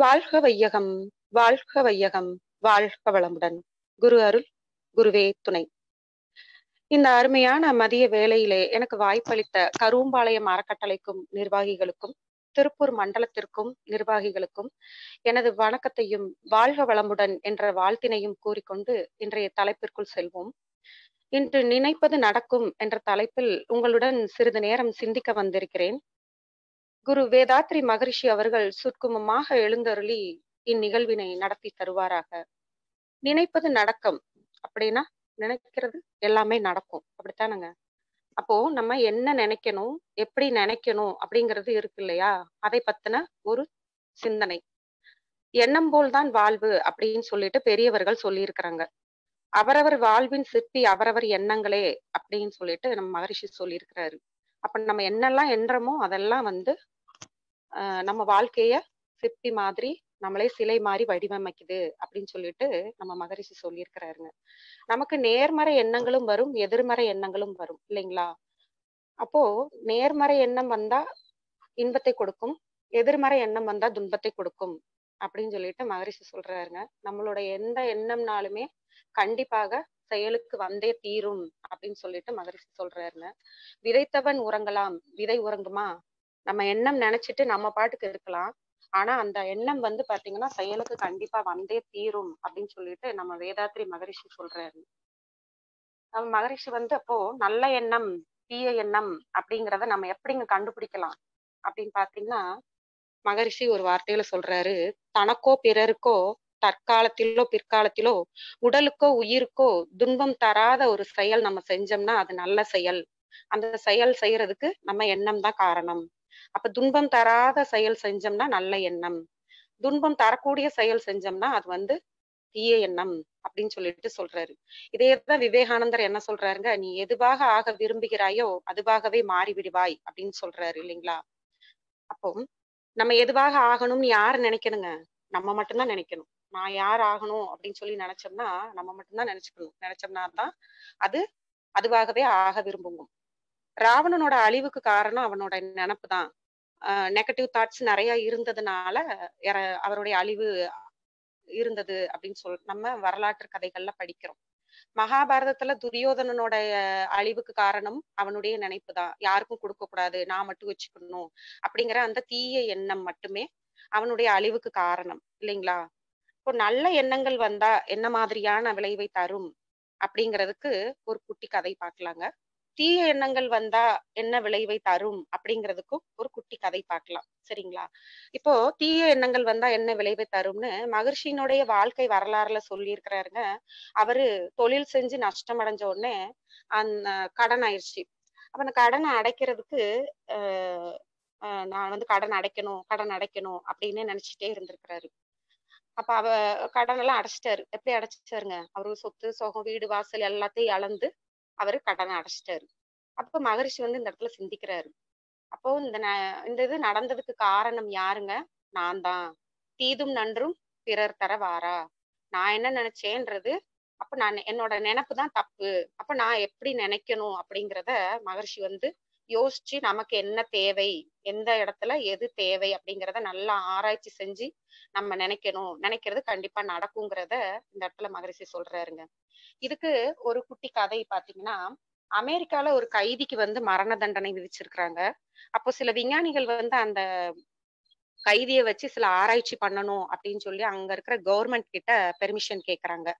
வாழ்க வையகம் வாழ்க வையகம் வாழ்க வளமுடன் குரு அருள் குருவே துணை இந்த அருமையான மதிய வேளையிலே எனக்கு வாய்ப்பளித்த கரும்பாளையம் அறக்கட்டளைக்கும் நிர்வாகிகளுக்கும் திருப்பூர் மண்டலத்திற்கும் நிர்வாகிகளுக்கும் எனது வணக்கத்தையும் வாழ்க வளமுடன் என்ற வாழ்த்தினையும் கூறிக்கொண்டு இன்றைய தலைப்பிற்குள் செல்வோம் இன்று நினைப்பது நடக்கும் என்ற தலைப்பில் உங்களுடன் சிறிது நேரம் சிந்திக்க வந்திருக்கிறேன் குரு வேதாத்ரி மகரிஷி அவர்கள் சுற்குமமாக எழுந்தருளி இந்நிகழ்வினை நடத்தி தருவாராக நினைப்பது நடக்கம் அப்படின்னா நினைக்கிறது எல்லாமே நடக்கும் அப்படித்தானுங்க அப்போ நம்ம என்ன நினைக்கணும் எப்படி நினைக்கணும் அப்படிங்கிறது இருக்கு இல்லையா அதை பத்தின ஒரு சிந்தனை எண்ணம் போல் தான் வாழ்வு அப்படின்னு சொல்லிட்டு பெரியவர்கள் சொல்லியிருக்கிறாங்க அவரவர் வாழ்வின் சிற்பி அவரவர் எண்ணங்களே அப்படின்னு சொல்லிட்டு நம்ம மகரிஷி சொல்லியிருக்கிறாரு அப்ப நம்ம என்னெல்லாம் எண்ணமோ அதெல்லாம் வந்து நம்ம வாழ்க்கைய சிற்பி மாதிரி நம்மளே சிலை மாதிரி வடிவமைக்குது அப்படின்னு சொல்லிட்டு நம்ம மகரிஷி சொல்லியிருக்கிறாருங்க நமக்கு நேர்மறை எண்ணங்களும் வரும் எதிர்மறை எண்ணங்களும் வரும் இல்லைங்களா அப்போ நேர்மறை எண்ணம் வந்தா இன்பத்தை கொடுக்கும் எதிர்மறை எண்ணம் வந்தா துன்பத்தை கொடுக்கும் அப்படின்னு சொல்லிட்டு மகரிஷி சொல்றாருங்க நம்மளோட எந்த எண்ணம்னாலுமே கண்டிப்பாக செயலுக்கு வந்தே தீரும் அப்படின்னு சொல்லிட்டு மகரிஷி சொல்றாருங்க விதைத்தவன் உறங்கலாம் விதை உறங்குமா நம்ம எண்ணம் நினைச்சிட்டு நம்ம பாட்டுக்கு இருக்கலாம் ஆனா அந்த எண்ணம் வந்து பாத்தீங்கன்னா செயலுக்கு கண்டிப்பா வந்தே தீரும் அப்படின்னு சொல்லிட்டு நம்ம வேதாத்ரி மகரிஷி சொல்றாரு நம்ம மகரிஷி வந்து அப்போ நல்ல எண்ணம் தீய எண்ணம் அப்படிங்கிறத நம்ம எப்படிங்க கண்டுபிடிக்கலாம் அப்படின்னு பாத்தீங்கன்னா மகரிஷி ஒரு வார்த்தையில சொல்றாரு தனக்கோ பிறருக்கோ தற்காலத்திலோ பிற்காலத்திலோ உடலுக்கோ உயிருக்கோ துன்பம் தராத ஒரு செயல் நம்ம செஞ்சோம்னா அது நல்ல செயல் அந்த செயல் செய்யறதுக்கு நம்ம எண்ணம் தான் காரணம் அப்ப துன்பம் தராத செயல் செஞ்சோம்னா நல்ல எண்ணம் துன்பம் தரக்கூடிய செயல் செஞ்சோம்னா அது வந்து தீய எண்ணம் அப்படின்னு சொல்லிட்டு சொல்றாரு இதேதான் விவேகானந்தர் என்ன சொல்றாருங்க நீ எதுவாக ஆக விரும்புகிறாயோ அதுவாகவே மாறி விடுவாய் அப்படின்னு சொல்றாரு இல்லைங்களா அப்போ நம்ம எதுவாக ஆகணும்னு யார் நினைக்கணுங்க நம்ம மட்டும்தான் நினைக்கணும் நான் யார் ஆகணும் அப்படின்னு சொல்லி நினைச்சோம்னா நம்ம மட்டும்தான் நினைச்சுக்கணும் நினைச்சோம்னா தான் அது அதுவாகவே ஆக விரும்புவோம் ராவணனோட அழிவுக்கு காரணம் அவனோட நினப்பு தான் நெகட்டிவ் தாட்ஸ் நிறைய இருந்ததுனால அவருடைய அழிவு இருந்தது அப்படின்னு சொல் நம்ம வரலாற்று கதைகள்ல படிக்கிறோம் மகாபாரதத்துல துரியோதனனோட அழிவுக்கு காரணம் அவனுடைய நினைப்பு தான் யாருக்கும் கொடுக்க கூடாது நான் மட்டும் வச்சுக்கணும் அப்படிங்கிற அந்த தீய எண்ணம் மட்டுமே அவனுடைய அழிவுக்கு காரணம் இல்லைங்களா இப்போ நல்ல எண்ணங்கள் வந்தா என்ன மாதிரியான விளைவை தரும் அப்படிங்கிறதுக்கு ஒரு குட்டி கதை பார்க்கலாங்க தீய எண்ணங்கள் வந்தா என்ன விளைவை தரும் அப்படிங்கிறதுக்கும் ஒரு குட்டி கதை பார்க்கலாம் சரிங்களா இப்போ தீய எண்ணங்கள் வந்தா என்ன விளைவை தரும்னு மகிழ்ச்சியினுடைய வாழ்க்கை வரலாறுல சொல்லியிருக்கிறாருங்க அவரு தொழில் செஞ்சு நஷ்டம் அடைஞ்ச உடனே அந்த கடன் ஆயிடுச்சு அப்ப அந்த கடனை அடைக்கிறதுக்கு நான் வந்து கடன் அடைக்கணும் கடன் அடைக்கணும் அப்படின்னு நினைச்சிட்டே இருந்திருக்கிறாரு அப்ப அவ கடன் எல்லாம் அடைச்சிட்டாரு எப்படி அடைச்சிட்டாருங்க அவரு சொத்து சோகம் வீடு வாசல் எல்லாத்தையும் இழந்து அவர் கடனை அடைச்சிட்டாரு அப்ப மகரிஷி வந்து இந்த இடத்துல சிந்திக்கிறாரு அப்போ இந்த இந்த இது நடந்ததுக்கு காரணம் யாருங்க நான் தான் தீதும் நன்றும் பிறர் தர வாரா நான் என்ன நினைச்சேன்றது அப்ப நான் என்னோட நினைப்பு தான் தப்பு அப்ப நான் எப்படி நினைக்கணும் அப்படிங்கிறத மகர்ஷி வந்து யோசிச்சு நமக்கு என்ன தேவை எந்த இடத்துல எது தேவை அப்படிங்கிறத நல்லா ஆராய்ச்சி செஞ்சு நம்ம நினைக்கணும் நினைக்கிறது கண்டிப்பா நடக்குங்கிறத இந்த இடத்துல மகரிஷி சொல்றாருங்க இதுக்கு ஒரு குட்டி கதை பாத்தீங்கன்னா அமெரிக்கால ஒரு கைதிக்கு வந்து மரண தண்டனை விதிச்சிருக்கிறாங்க அப்போ சில விஞ்ஞானிகள் வந்து அந்த கைதியை வச்சு சில ஆராய்ச்சி பண்ணணும் அப்படின்னு சொல்லி அங்க இருக்கிற கவர்மெண்ட் கிட்ட பெர்மிஷன் கேக்குறாங்க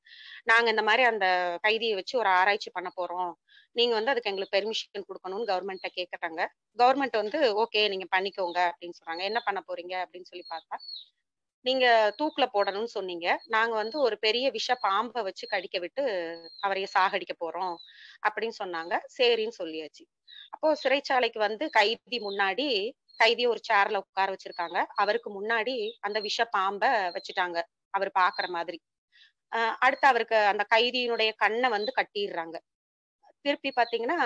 நாங்க இந்த மாதிரி அந்த கைதியை வச்சு ஒரு ஆராய்ச்சி பண்ண போறோம் நீங்க வந்து அதுக்கு எங்களுக்கு பெர்மிஷன் கொடுக்கணும்னு கவர்மெண்ட்ட கேக்குறாங்க கவர்மெண்ட் வந்து ஓகே நீங்க பண்ணிக்கோங்க அப்படின்னு சொல்றாங்க என்ன பண்ண போறீங்க அப்படின்னு சொல்லி பார்த்தா நீங்க தூக்குல போடணும்னு சொன்னீங்க நாங்க வந்து ஒரு பெரிய விஷ பாம்பை வச்சு கடிக்க விட்டு அவரைய சாகடிக்க போறோம் அப்படின்னு சொன்னாங்க சரின்னு சொல்லியாச்சு அப்போ சிறைச்சாலைக்கு வந்து கைதி முன்னாடி கைதி ஒரு சேர்ல உட்கார வச்சிருக்காங்க அவருக்கு முன்னாடி அந்த விஷ பாம்பை வச்சுட்டாங்க அவர் பாக்குற மாதிரி அடுத்து அவருக்கு அந்த கைதியினுடைய கண்ணை வந்து கட்டிடுறாங்க திருப்பி பாத்தீங்கன்னா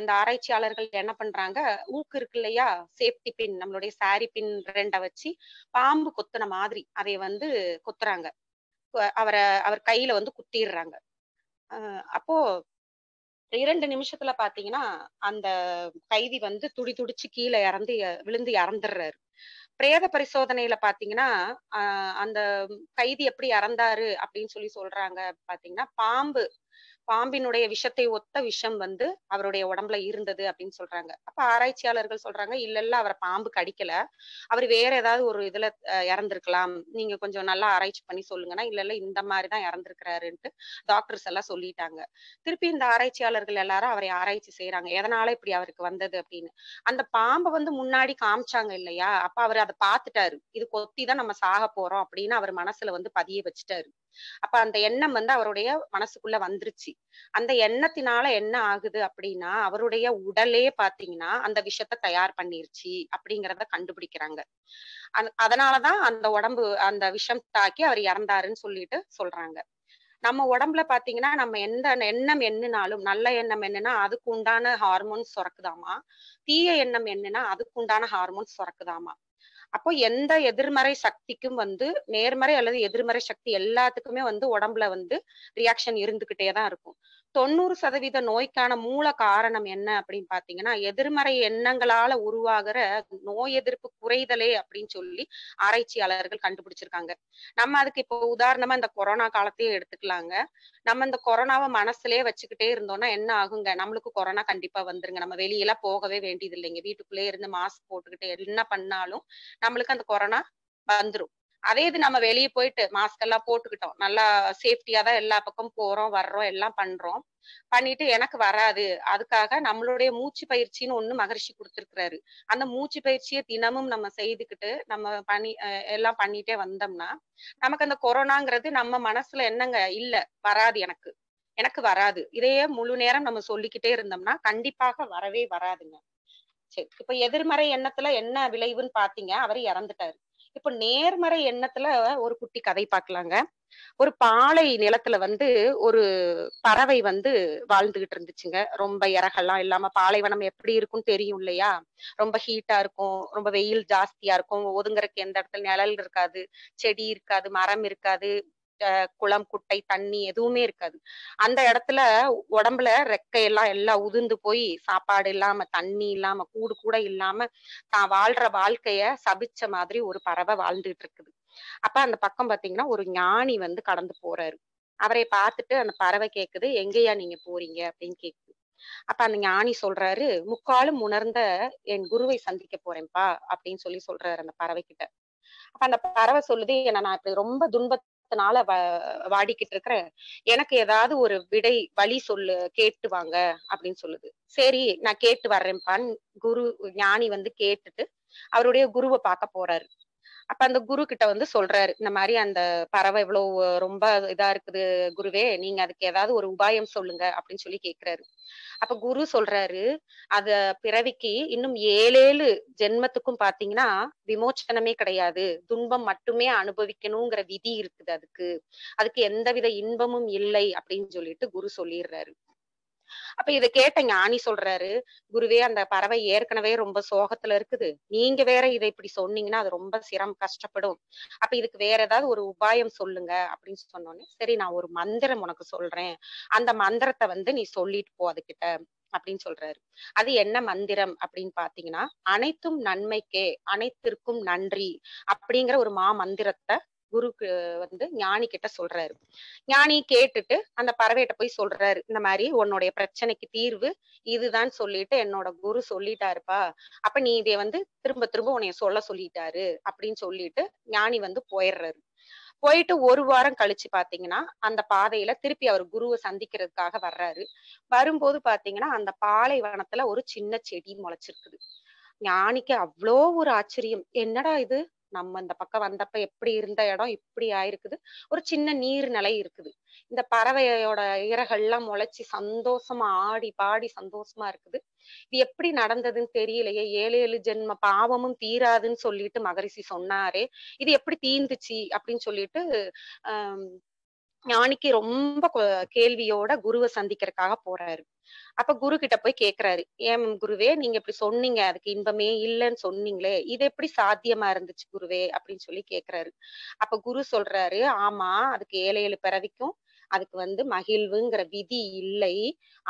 இந்த ஆராய்ச்சியாளர்கள் என்ன பண்றாங்க ஊக்கு இருக்கு இல்லையா சேஃப்டி பின் நம்மளுடைய சாரி பின் ரெண்டை வச்சு பாம்பு கொத்துன மாதிரி அதை வந்து கொத்துறாங்க அவரை அவர் கையில வந்து குத்திடுறாங்க அப்போ இரண்டு நிமிஷத்துல பாத்தீங்கன்னா அந்த கைதி வந்து துடி துடிச்சு கீழே இறந்து விழுந்து இறந்துடுறாரு பிரேத பரிசோதனையில பாத்தீங்கன்னா அந்த கைதி எப்படி இறந்தாரு அப்படின்னு சொல்லி சொல்றாங்க பாத்தீங்கன்னா பாம்பு பாம்பினுடைய விஷத்தை ஒத்த விஷம் வந்து அவருடைய உடம்புல இருந்தது அப்படின்னு சொல்றாங்க அப்ப ஆராய்ச்சியாளர்கள் சொல்றாங்க இல்ல இல்ல அவரை பாம்பு கடிக்கல அவர் வேற ஏதாவது ஒரு இதுல இறந்திருக்கலாம் நீங்க கொஞ்சம் நல்லா ஆராய்ச்சி பண்ணி சொல்லுங்கன்னா இல்ல இல்ல இந்த மாதிரிதான் இறந்திருக்கிறாருன்ட்டு டாக்டர்ஸ் எல்லாம் சொல்லிட்டாங்க திருப்பி இந்த ஆராய்ச்சியாளர்கள் எல்லாரும் அவரை ஆராய்ச்சி செய்யறாங்க எதனால இப்படி அவருக்கு வந்தது அப்படின்னு அந்த பாம்பை வந்து முன்னாடி காமிச்சாங்க இல்லையா அப்ப அவர் அதை பார்த்துட்டாரு இது கொத்தி தான் நம்ம சாக போறோம் அப்படின்னு அவர் மனசுல வந்து பதிய வச்சுட்டாரு அப்ப அந்த எண்ணம் வந்து அவருடைய மனசுக்குள்ள வந்துருச்சு அந்த எண்ணத்தினால என்ன ஆகுது அப்படின்னா அவருடைய உடலே பாத்தீங்கன்னா அந்த விஷயத்த தயார் பண்ணிருச்சு அப்படிங்கிறத கண்டுபிடிக்கிறாங்க அதனாலதான் அந்த உடம்பு அந்த விஷம் தாக்கி அவர் இறந்தாருன்னு சொல்லிட்டு சொல்றாங்க நம்ம உடம்புல பாத்தீங்கன்னா நம்ம எந்த எண்ணம் என்னன்னாலும் நல்ல எண்ணம் என்னன்னா அதுக்கு உண்டான ஹார்மோன் சுரக்குதாமா தீய எண்ணம் என்னன்னா அதுக்கு உண்டான ஹார்மோன் சுரக்குதாமா அப்போ எந்த எதிர்மறை சக்திக்கும் வந்து நேர்மறை அல்லது எதிர்மறை சக்தி எல்லாத்துக்குமே வந்து உடம்புல வந்து ரியாக்ஷன் இருந்துகிட்டே தான் இருக்கும் தொண்ணூறு சதவீத நோய்க்கான மூல காரணம் என்ன அப்படின்னு பாத்தீங்கன்னா எதிர்மறை எண்ணங்களால உருவாகிற நோய் எதிர்ப்பு குறைதலே அப்படின்னு சொல்லி ஆராய்ச்சியாளர்கள் கண்டுபிடிச்சிருக்காங்க நம்ம அதுக்கு இப்போ உதாரணமா இந்த கொரோனா காலத்தையே எடுத்துக்கலாங்க நம்ம இந்த கொரோனாவை மனசுலயே வச்சுக்கிட்டே இருந்தோம்னா என்ன ஆகுங்க நம்மளுக்கு கொரோனா கண்டிப்பா வந்துருங்க நம்ம வெளியில போகவே வேண்டியது இல்லைங்க வீட்டுக்குள்ளே இருந்து மாஸ்க் போட்டுக்கிட்டு என்ன பண்ணாலும் நம்மளுக்கு அந்த கொரோனா வந்துரும் அதே இது நம்ம வெளியே போயிட்டு மாஸ்க் எல்லாம் போட்டுக்கிட்டோம் நல்லா சேஃப்டியா தான் எல்லா பக்கம் போறோம் வர்றோம் எல்லாம் பண்றோம் பண்ணிட்டு எனக்கு வராது அதுக்காக நம்மளுடைய மூச்சு பயிற்சின்னு ஒண்ணு மகர்ஷி கொடுத்துருக்கிறாரு அந்த மூச்சு பயிற்சியை தினமும் நம்ம செய்துக்கிட்டு நம்ம பண்ணி எல்லாம் பண்ணிட்டே வந்தோம்னா நமக்கு அந்த கொரோனாங்கிறது நம்ம மனசுல என்னங்க இல்ல வராது எனக்கு எனக்கு வராது இதையே முழு நேரம் நம்ம சொல்லிக்கிட்டே இருந்தோம்னா கண்டிப்பாக வரவே வராதுங்க சரி இப்ப எதிர்மறை எண்ணத்துல என்ன விளைவுன்னு பாத்தீங்க அவர் இறந்துட்டாரு இப்ப நேர்மறை எண்ணத்துல ஒரு குட்டி கதை பார்க்கலாங்க ஒரு பாலை நிலத்துல வந்து ஒரு பறவை வந்து வாழ்ந்துகிட்டு இருந்துச்சுங்க ரொம்ப இறகெல்லாம் இல்லாம பாலைவனம் எப்படி இருக்கும்னு தெரியும் இல்லையா ரொம்ப ஹீட்டா இருக்கும் ரொம்ப வெயில் ஜாஸ்தியா இருக்கும் ஒதுங்கறக்கு எந்த இடத்துல நிழல் இருக்காது செடி இருக்காது மரம் இருக்காது குளம் குட்டை தண்ணி எதுவுமே இருக்காது அந்த இடத்துல உடம்புல ரெக்கையெல்லாம் எல்லாம் உதிர்ந்து போய் சாப்பாடு இல்லாம தண்ணி இல்லாம கூடு கூட இல்லாம தான் வாழ்ற வாழ்க்கைய சபிச்ச மாதிரி ஒரு பறவை வாழ்ந்துட்டு இருக்குது அப்ப அந்த பக்கம் பாத்தீங்கன்னா ஒரு ஞானி வந்து கடந்து போறாரு அவரை பார்த்துட்டு அந்த பறவை கேக்குது எங்கேயா நீங்க போறீங்க அப்படின்னு கேக்குது அப்ப அந்த ஞானி சொல்றாரு முக்காலும் உணர்ந்த என் குருவை சந்திக்க போறேன்ப்பா அப்படின்னு சொல்லி சொல்றாரு அந்த பறவை கிட்ட அப்ப அந்த பறவை சொல்லுது என்ன நான் இப்படி ரொம்ப துன்ப நாள வாடிக்கிட்டு இருக்கிற எனக்கு ஏதாவது ஒரு விடை வழி சொல்லு கேட்டு வாங்க அப்படின்னு சொல்லுது சரி நான் கேட்டு வர்றேன்பான்னு குரு ஞானி வந்து கேட்டுட்டு அவருடைய குருவை பார்க்க போறாரு அப்ப அந்த குரு கிட்ட வந்து சொல்றாரு இந்த மாதிரி அந்த பறவை இவ்வளவு ரொம்ப இதா இருக்குது குருவே நீங்க அதுக்கு ஏதாவது ஒரு உபாயம் சொல்லுங்க அப்படின்னு சொல்லி கேக்குறாரு அப்ப குரு சொல்றாரு அத பிறவிக்கு இன்னும் ஏழேழு ஜென்மத்துக்கும் பாத்தீங்கன்னா விமோச்சனமே கிடையாது துன்பம் மட்டுமே அனுபவிக்கணுங்கிற விதி இருக்குது அதுக்கு அதுக்கு எந்தவித இன்பமும் இல்லை அப்படின்னு சொல்லிட்டு குரு சொல்லிடுறாரு அப்ப இதை கேட்ட ஞானி சொல்றாரு குருவே அந்த பறவை ஏற்கனவே ரொம்ப சோகத்துல இருக்குது நீங்க வேற இதை இப்படி சொன்னீங்கன்னா அது ரொம்ப சிரம் கஷ்டப்படும் அப்ப இதுக்கு வேற ஏதாவது ஒரு உபாயம் சொல்லுங்க அப்படின்னு சொன்னோடனே சரி நான் ஒரு மந்திரம் உனக்கு சொல்றேன் அந்த மந்திரத்தை வந்து நீ சொல்லிட்டு போ அது கிட்ட அப்படின்னு சொல்றாரு அது என்ன மந்திரம் அப்படின்னு பாத்தீங்கன்னா அனைத்தும் நன்மைக்கே அனைத்திற்கும் நன்றி அப்படிங்கிற ஒரு மா மந்திரத்தை குருக்கு வந்து ஞானி கிட்ட சொல்றாரு ஞானி கேட்டுட்டு அந்த பறவைகிட்ட போய் சொல்றாரு இந்த மாதிரி உன்னுடைய பிரச்சனைக்கு தீர்வு இதுதான் சொல்லிட்டு என்னோட குரு சொல்லிட்டாருப்பா அப்ப நீ இதை வந்து திரும்ப திரும்ப உன்னைய சொல்ல சொல்லிட்டாரு அப்படின்னு சொல்லிட்டு ஞானி வந்து போயிடுறாரு போயிட்டு ஒரு வாரம் கழிச்சு பாத்தீங்கன்னா அந்த பாதையில திருப்பி அவர் குருவை சந்திக்கிறதுக்காக வர்றாரு வரும்போது பாத்தீங்கன்னா அந்த பாலைவனத்துல ஒரு சின்ன செடி முளைச்சிருக்குது ஞானிக்கு அவ்வளோ ஒரு ஆச்சரியம் என்னடா இது நம்ம இந்த பக்கம் வந்தப்ப எப்படி இருந்த இடம் இப்படி ஆயிருக்குது ஒரு சின்ன நீர்நிலை இருக்குது இந்த பறவையோட இறகெல்லாம் முளைச்சி சந்தோஷமா ஆடி பாடி சந்தோஷமா இருக்குது இது எப்படி நடந்ததுன்னு தெரியலையே ஏழு ஏழு ஜென்ம பாவமும் தீராதுன்னு சொல்லிட்டு மகரிஷி சொன்னாரே இது எப்படி தீந்துச்சு அப்படின்னு சொல்லிட்டு ஆஹ் ஞானிக்கு ரொம்ப கேள்வியோட குருவை சந்திக்கிறதுக்காக போறாரு அப்ப குரு கிட்ட போய் கேக்குறாரு ஏன் குருவே நீங்க இப்படி சொன்னீங்க அதுக்கு இன்பமே இல்லைன்னு சொன்னீங்களே இது எப்படி சாத்தியமா இருந்துச்சு குருவே அப்படின்னு சொல்லி கேக்குறாரு அப்ப குரு சொல்றாரு ஆமா அதுக்கு ஏழை ஏழு பிறவிக்கும் அதுக்கு வந்து மகிழ்வுங்கிற விதி இல்லை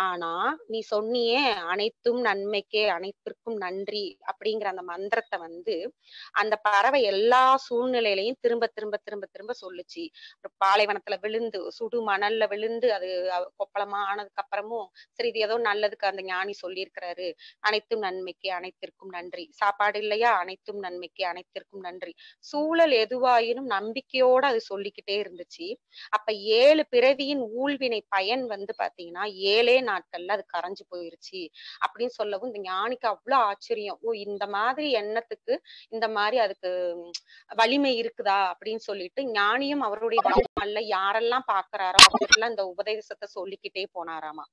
ஆனா நீ சொன்னியே அனைத்தும் நன்மைக்கே அனைத்திற்கும் நன்றி அப்படிங்கிற அந்த மந்திரத்தை வந்து அந்த பறவை எல்லா சூழ்நிலையிலையும் திரும்ப திரும்ப திரும்ப திரும்ப சொல்லுச்சு பாலைவனத்துல விழுந்து சுடு மணல்ல விழுந்து அது கொப்பளமா ஆனதுக்கு அப்புறமும் சரி இது ஏதோ நல்லதுக்கு அந்த ஞானி சொல்லியிருக்கிறாரு அனைத்தும் நன்மைக்கு அனைத்திற்கும் நன்றி சாப்பாடு இல்லையா அனைத்தும் நன்மைக்கு அனைத்திற்கும் நன்றி சூழல் எதுவாயினும் நம்பிக்கையோட அது சொல்லிக்கிட்டே இருந்துச்சு அப்ப ஏழு பிற துறவியின் ஊழ்வினை பயன் வந்து பாத்தீங்கன்னா ஏழே நாட்கள்ல அது கரைஞ்சு போயிருச்சு அப்படின்னு சொல்லவும் இந்த ஞானிக்கு அவ்வளவு ஆச்சரியம் ஓ இந்த மாதிரி எண்ணத்துக்கு இந்த மாதிரி அதுக்கு வலிமை இருக்குதா அப்படின்னு சொல்லிட்டு ஞானியும் அவருடைய வாழ்நாள்ல யாரெல்லாம் பாக்குறாரோ அவங்களுக்கெல்லாம் இந்த உபதேசத்தை சொல்லிக்கிட்டே போனாராமா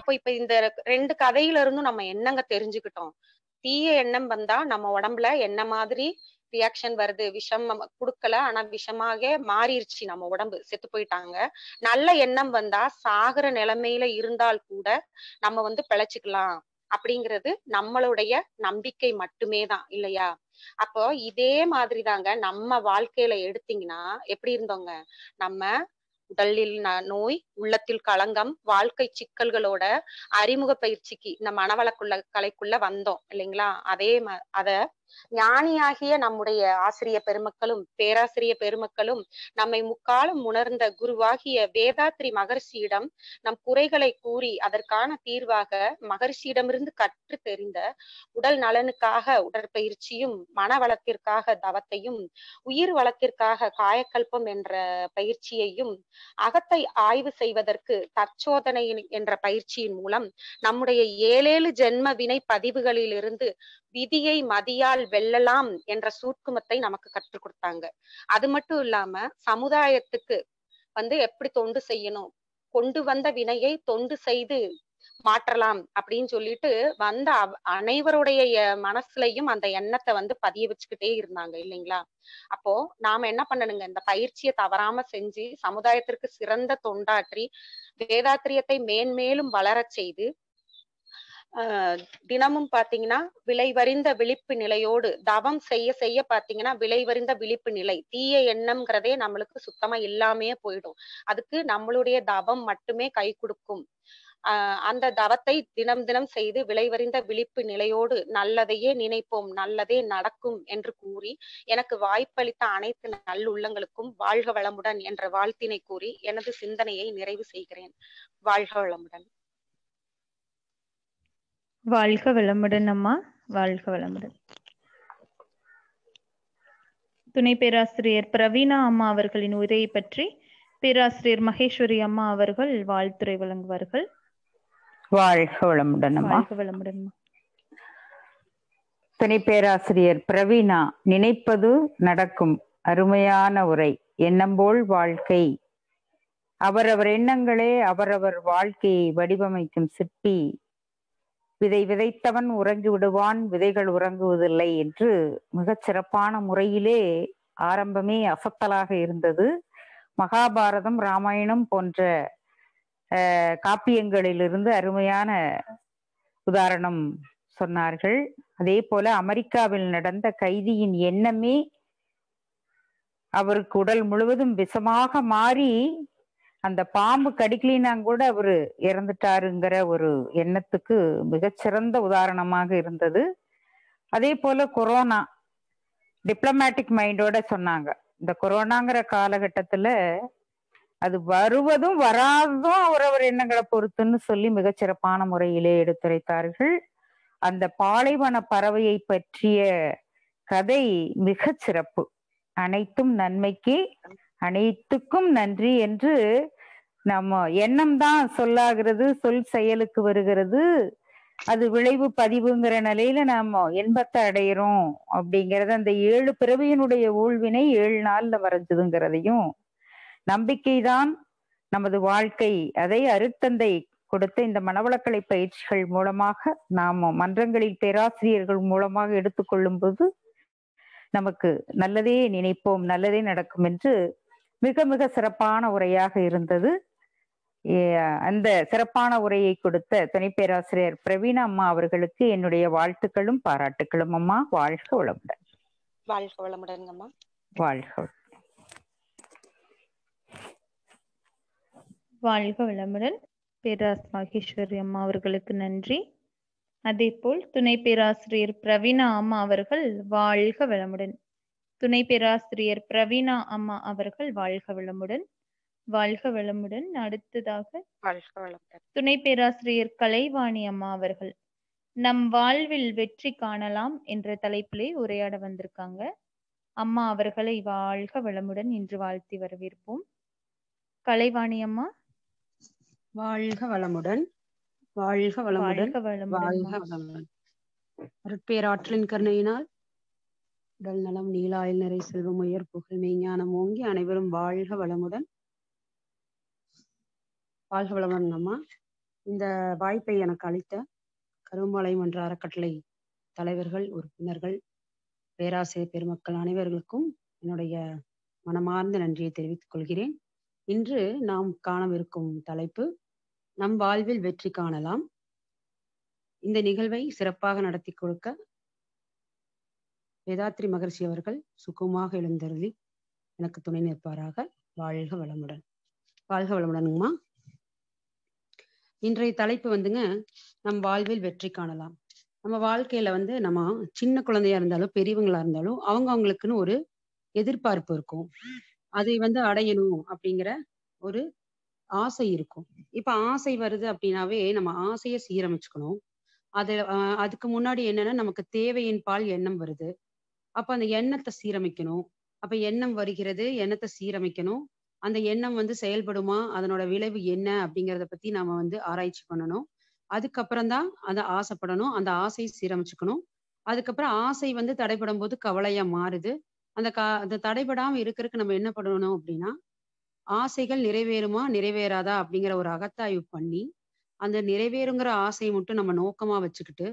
இப்ப இப்ப இந்த ரெண்டு கதையில இருந்தும் நம்ம என்னங்க தெரிஞ்சுக்கிட்டோம் தீய எண்ணம் வந்தா நம்ம உடம்புல என்ன மாதிரி ரியாக்ஷன் வருது விஷம் குடுக்கல ஆனா விஷமாக மாறிடுச்சு நம்ம உடம்பு செத்து போயிட்டாங்க நல்ல எண்ணம் வந்தா சாகுற நிலைமையில இருந்தால் கூட நம்ம வந்து பிழைச்சுக்கலாம் அப்படிங்கிறது நம்மளுடைய நம்பிக்கை மட்டுமே தான் இல்லையா அப்போ இதே மாதிரி தாங்க நம்ம வாழ்க்கையில எடுத்தீங்கன்னா எப்படி இருந்தோங்க நம்ம உடலில் நோய் உள்ளத்தில் களங்கம் வாழ்க்கை சிக்கல்களோட அறிமுக பயிற்சிக்கு இந்த மனவளக்குள்ள கலைக்குள்ள வந்தோம் இல்லைங்களா அதே அத ஞானியாகிய நம்முடைய ஆசிரிய பெருமக்களும் பேராசிரிய பெருமக்களும் நம்மை முக்காலம் உணர்ந்த குருவாகிய வேதாத்ரி மகர்ஷியிடம் நம் குறைகளை கூறி அதற்கான தீர்வாக மகர்ஷியிடமிருந்து கற்று தெரிந்த உடல் நலனுக்காக உடற்பயிற்சியும் மன வளத்திற்காக தவத்தையும் உயிர் வளத்திற்காக காயக்கல்பம் என்ற பயிற்சியையும் அகத்தை ஆய்வு செய்வதற்கு தற்சோதனையின் என்ற பயிற்சியின் மூலம் நம்முடைய ஏழேழு ஜென்ம வினை பதிவுகளிலிருந்து விதியை மதியால் வெல்லலாம் என்ற சூட்குமத்தை நமக்கு கற்றுக் கொடுத்தாங்க அது மட்டும் இல்லாம சமுதாயத்துக்கு வந்து எப்படி தொண்டு செய்யணும் கொண்டு வந்த வினையை தொண்டு செய்து மாற்றலாம் அப்படின்னு சொல்லிட்டு வந்த அனைவருடைய மனசுலயும் அந்த எண்ணத்தை வந்து பதிய வச்சுக்கிட்டே இருந்தாங்க இல்லைங்களா அப்போ நாம என்ன பண்ணணுங்க இந்த பயிற்சியை தவறாம செஞ்சு சமுதாயத்திற்கு சிறந்த தொண்டாற்றி வேதாத்திரியத்தை மேன்மேலும் வளர செய்து தினமும் பாத்தீங்கன்னா விளைவறிந்த விழிப்பு நிலையோடு தவம் செய்ய செய்ய பாத்தீங்கன்னா விளைவறிந்த விழிப்பு நிலை தீய எண்ணம்ங்கிறதே நம்மளுக்கு சுத்தமா இல்லாமே போயிடும் அதுக்கு நம்மளுடைய தவம் மட்டுமே கை கொடுக்கும் ஆஹ் அந்த தவத்தை தினம் தினம் செய்து விளைவறிந்த விழிப்பு நிலையோடு நல்லதையே நினைப்போம் நல்லதே நடக்கும் என்று கூறி எனக்கு வாய்ப்பளித்த அனைத்து நல்லுள்ளங்களுக்கும் வாழ்க வளமுடன் என்ற வாழ்த்தினை கூறி எனது சிந்தனையை நிறைவு செய்கிறேன் வாழ்க வளமுடன் வாழ்க வளமுடன் அம்மா வாழ்க வளமுடன் துணை பேராசிரியர் பிரவீனா அம்மா அவர்களின் உரையை பற்றி பேராசிரியர் மகேஸ்வரி அம்மா அவர்கள் வாழ்த்துறை வழங்குவார்கள் வாழ்க வளமுடன் வாழ்க வளமுடன் துணை பேராசிரியர் பிரவீணா நினைப்பது நடக்கும் அருமையான உரை எண்ணம்போல் வாழ்க்கை அவரவர் எண்ணங்களே அவரவர் வாழ்க்கையை வடிவமைக்கும் சிற்பி விதை விதைத்தவன் உறங்கி விடுவான் விதைகள் உறங்குவதில்லை என்று மிகச் சிறப்பான முறையிலே ஆரம்பமே அசத்தலாக இருந்தது மகாபாரதம் ராமாயணம் போன்ற காப்பியங்களிலிருந்து அருமையான உதாரணம் சொன்னார்கள் அதே போல அமெரிக்காவில் நடந்த கைதியின் எண்ணமே அவருக்கு உடல் முழுவதும் விஷமாக மாறி அந்த பாம்பு கடிக்கலினா கூட அவரு இறந்துட்டாருங்கிற ஒரு எண்ணத்துக்கு மிகச்சிறந்த உதாரணமாக இருந்தது அதே போல கொரோனா டிப்ளமேட்டிக் மைண்டோட சொன்னாங்க இந்த கொரோனாங்கிற காலகட்டத்துல அது வருவதும் வராததும் அவரவர் எண்ணங்களை பொறுத்துன்னு சொல்லி மிகச்சிறப்பான முறையிலே எடுத்துரைத்தார்கள் அந்த பாலைவன பறவையை பற்றிய கதை மிக சிறப்பு அனைத்தும் நன்மைக்கு அனைத்துக்கும் நன்றி என்று நம்ம எண்ணம் தான் சொல்லாகிறது சொல் செயலுக்கு வருகிறது அது விளைவு பதிவுங்கிற நிலையில நாம இன்பத்தை அடையிறோம் அப்படிங்கறத அந்த ஏழு பிறவியினுடைய ஊழ்வினை ஏழு நாள்ல வரைஞ்சதுங்கிறதையும் நம்பிக்கைதான் நமது வாழ்க்கை அதை அருத்தந்தை கொடுத்த இந்த மனவளக்கலை பயிற்சிகள் மூலமாக நாம மன்றங்களில் பேராசிரியர்கள் மூலமாக எடுத்துக்கொள்ளும் போது நமக்கு நல்லதே நினைப்போம் நல்லதே நடக்கும் என்று மிக மிக சிறப்பான உரையாக இருந்தது அந்த சிறப்பான உரையை கொடுத்த துணை பேராசிரியர் பிரவீணா அம்மா அவர்களுக்கு என்னுடைய வாழ்த்துக்களும் பாராட்டுகளும் அம்மா வாழ்க வளமுடன் வாழ்க வளமுடன் அம்மா வாழ்க வாழ்க வளமுடன் பேராஸ் மகேஸ்வரி அம்மா அவர்களுக்கு நன்றி அதே போல் துணை பேராசிரியர் பிரவீணா அம்மா அவர்கள் வாழ்க வளமுடன் துணை பேராசிரியர் பிரவீணா அம்மா அவர்கள் வாழ்க வளமுடன் வாழ்க வளமுடன் அடுத்ததாக துணை பேராசிரியர் கலைவாணி அம்மா அவர்கள் நம் வாழ்வில் வெற்றி காணலாம் என்ற தலைப்பிலே உரையாட வந்திருக்காங்க அம்மா அவர்களை வாழ்க வளமுடன் இன்று வாழ்த்தி வரவேற்போம் கலைவாணி அம்மா வாழ்க வளமுடன் வாழ்க வளமுடன் வாழ்க வளமுடன் பேராற்றலின் கருணையினால் உடல் நலம் நீலாயில் நிறை செல்வம் உயர் புகழ் மெய்ஞானம் ஓங்கி அனைவரும் வாழ்க வளமுடன் வாழ்க வளமுடன் அம்மா இந்த வாய்ப்பை எனக்கு அளித்த கருமலை மன்ற அறக்கட்டளை தலைவர்கள் உறுப்பினர்கள் பேராசிரியர் பெருமக்கள் அனைவர்களுக்கும் என்னுடைய மனமார்ந்த நன்றியை தெரிவித்துக் கொள்கிறேன் இன்று நாம் காணவிருக்கும் தலைப்பு நம் வாழ்வில் வெற்றி காணலாம் இந்த நிகழ்வை சிறப்பாக நடத்தி கொடுக்க வேதாத்ரி மகர்ஷி அவர்கள் சுகமாக எழுந்தருளி எனக்கு துணை நிற்பாராக வாழ்க வளமுடன் வாழ்க வளமுடனுங்கம்மா இன்றைய தலைப்பு வந்துங்க நம் வாழ்வில் வெற்றி காணலாம் நம்ம வாழ்க்கையில வந்து நம்ம சின்ன குழந்தையா இருந்தாலும் பெரியவங்களா இருந்தாலும் அவங்க அவங்களுக்குன்னு ஒரு எதிர்பார்ப்பு இருக்கும் அதை வந்து அடையணும் அப்படிங்கிற ஒரு ஆசை இருக்கும் இப்ப ஆசை வருது அப்படின்னாவே நம்ம ஆசையை சீரமைச்சுக்கணும் அது அதுக்கு முன்னாடி என்னன்னா நமக்கு தேவையின் பால் எண்ணம் வருது அப்ப அந்த எண்ணத்தை சீரமைக்கணும் அப்ப எண்ணம் வருகிறது எண்ணத்தை சீரமைக்கணும் அந்த எண்ணம் வந்து செயல்படுமா அதனோட விளைவு என்ன அப்படிங்கிறத பத்தி நாம வந்து ஆராய்ச்சி பண்ணணும் அதுக்கப்புறம் தான் அதை ஆசைப்படணும் அந்த ஆசையை சீரமைச்சுக்கணும் அதுக்கப்புறம் ஆசை வந்து தடைப்படும் போது கவலையா மாறுது அந்த கா அந்த தடைபடாம இருக்கிறதுக்கு நம்ம என்ன பண்ணணும் அப்படின்னா ஆசைகள் நிறைவேறுமா நிறைவேறாதா அப்படிங்கிற ஒரு அகத்தாய்வு பண்ணி அந்த நிறைவேறுங்கிற ஆசையை மட்டும் நம்ம நோக்கமா வச்சுக்கிட்டு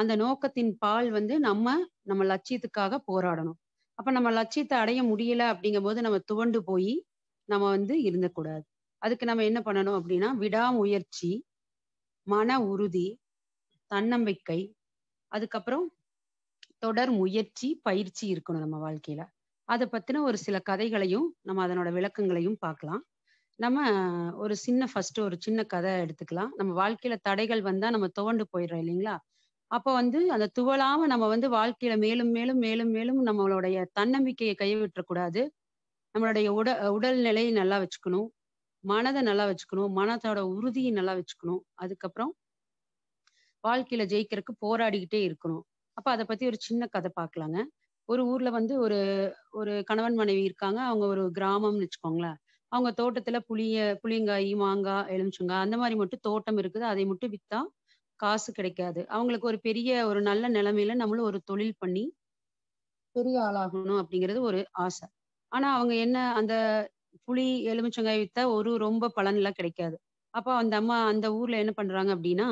அந்த நோக்கத்தின் பால் வந்து நம்ம நம்ம லட்சியத்துக்காக போராடணும் அப்ப நம்ம லட்சியத்தை அடைய முடியல அப்படிங்கும் போது நம்ம துவண்டு போய் நம்ம வந்து இருந்தக்கூடாது அதுக்கு நம்ம என்ன பண்ணணும் அப்படின்னா விடாமுயற்சி மன உறுதி தன்னம்பிக்கை அதுக்கப்புறம் தொடர் முயற்சி பயிற்சி இருக்கணும் நம்ம வாழ்க்கையில அதை பத்தின ஒரு சில கதைகளையும் நம்ம அதனோட விளக்கங்களையும் பார்க்கலாம் நம்ம ஒரு சின்ன ஃபர்ஸ்ட் ஒரு சின்ன கதை எடுத்துக்கலாம் நம்ம வாழ்க்கையில தடைகள் வந்தா நம்ம துவண்டு போயிடுறோம் இல்லைங்களா அப்ப வந்து அந்த துவளாம நம்ம வந்து வாழ்க்கையில மேலும் மேலும் மேலும் மேலும் நம்மளுடைய தன்னம்பிக்கையை கூடாது நம்மளுடைய உட உடல் நிலையை நல்லா வச்சுக்கணும் மனதை நல்லா வச்சுக்கணும் மனத்தோட உறுதியை நல்லா வச்சுக்கணும் அதுக்கப்புறம் வாழ்க்கையில ஜெயிக்கிறதுக்கு போராடிக்கிட்டே இருக்கணும் அப்ப அதை பத்தி ஒரு சின்ன கதை பார்க்கலாங்க ஒரு ஊர்ல வந்து ஒரு ஒரு கணவன் மனைவி இருக்காங்க அவங்க ஒரு கிராமம்னு வச்சுக்கோங்களேன் அவங்க தோட்டத்துல புளிய புளியங்காய் மாங்காய் எலுமிச்சங்காய் அந்த மாதிரி மட்டும் தோட்டம் இருக்குது அதை மட்டும் வித்தா காசு கிடைக்காது அவங்களுக்கு ஒரு பெரிய ஒரு நல்ல நிலைமையில நம்மளும் ஒரு தொழில் பண்ணி பெரிய ஆளாகணும் அப்படிங்கிறது ஒரு ஆசை ஆனா அவங்க என்ன அந்த புளி எலுமிச்சங்காய் வித்தா ஒரு ரொம்ப பலன்லாம் கிடைக்காது அப்போ அந்த அம்மா அந்த ஊர்ல என்ன பண்றாங்க அப்படின்னா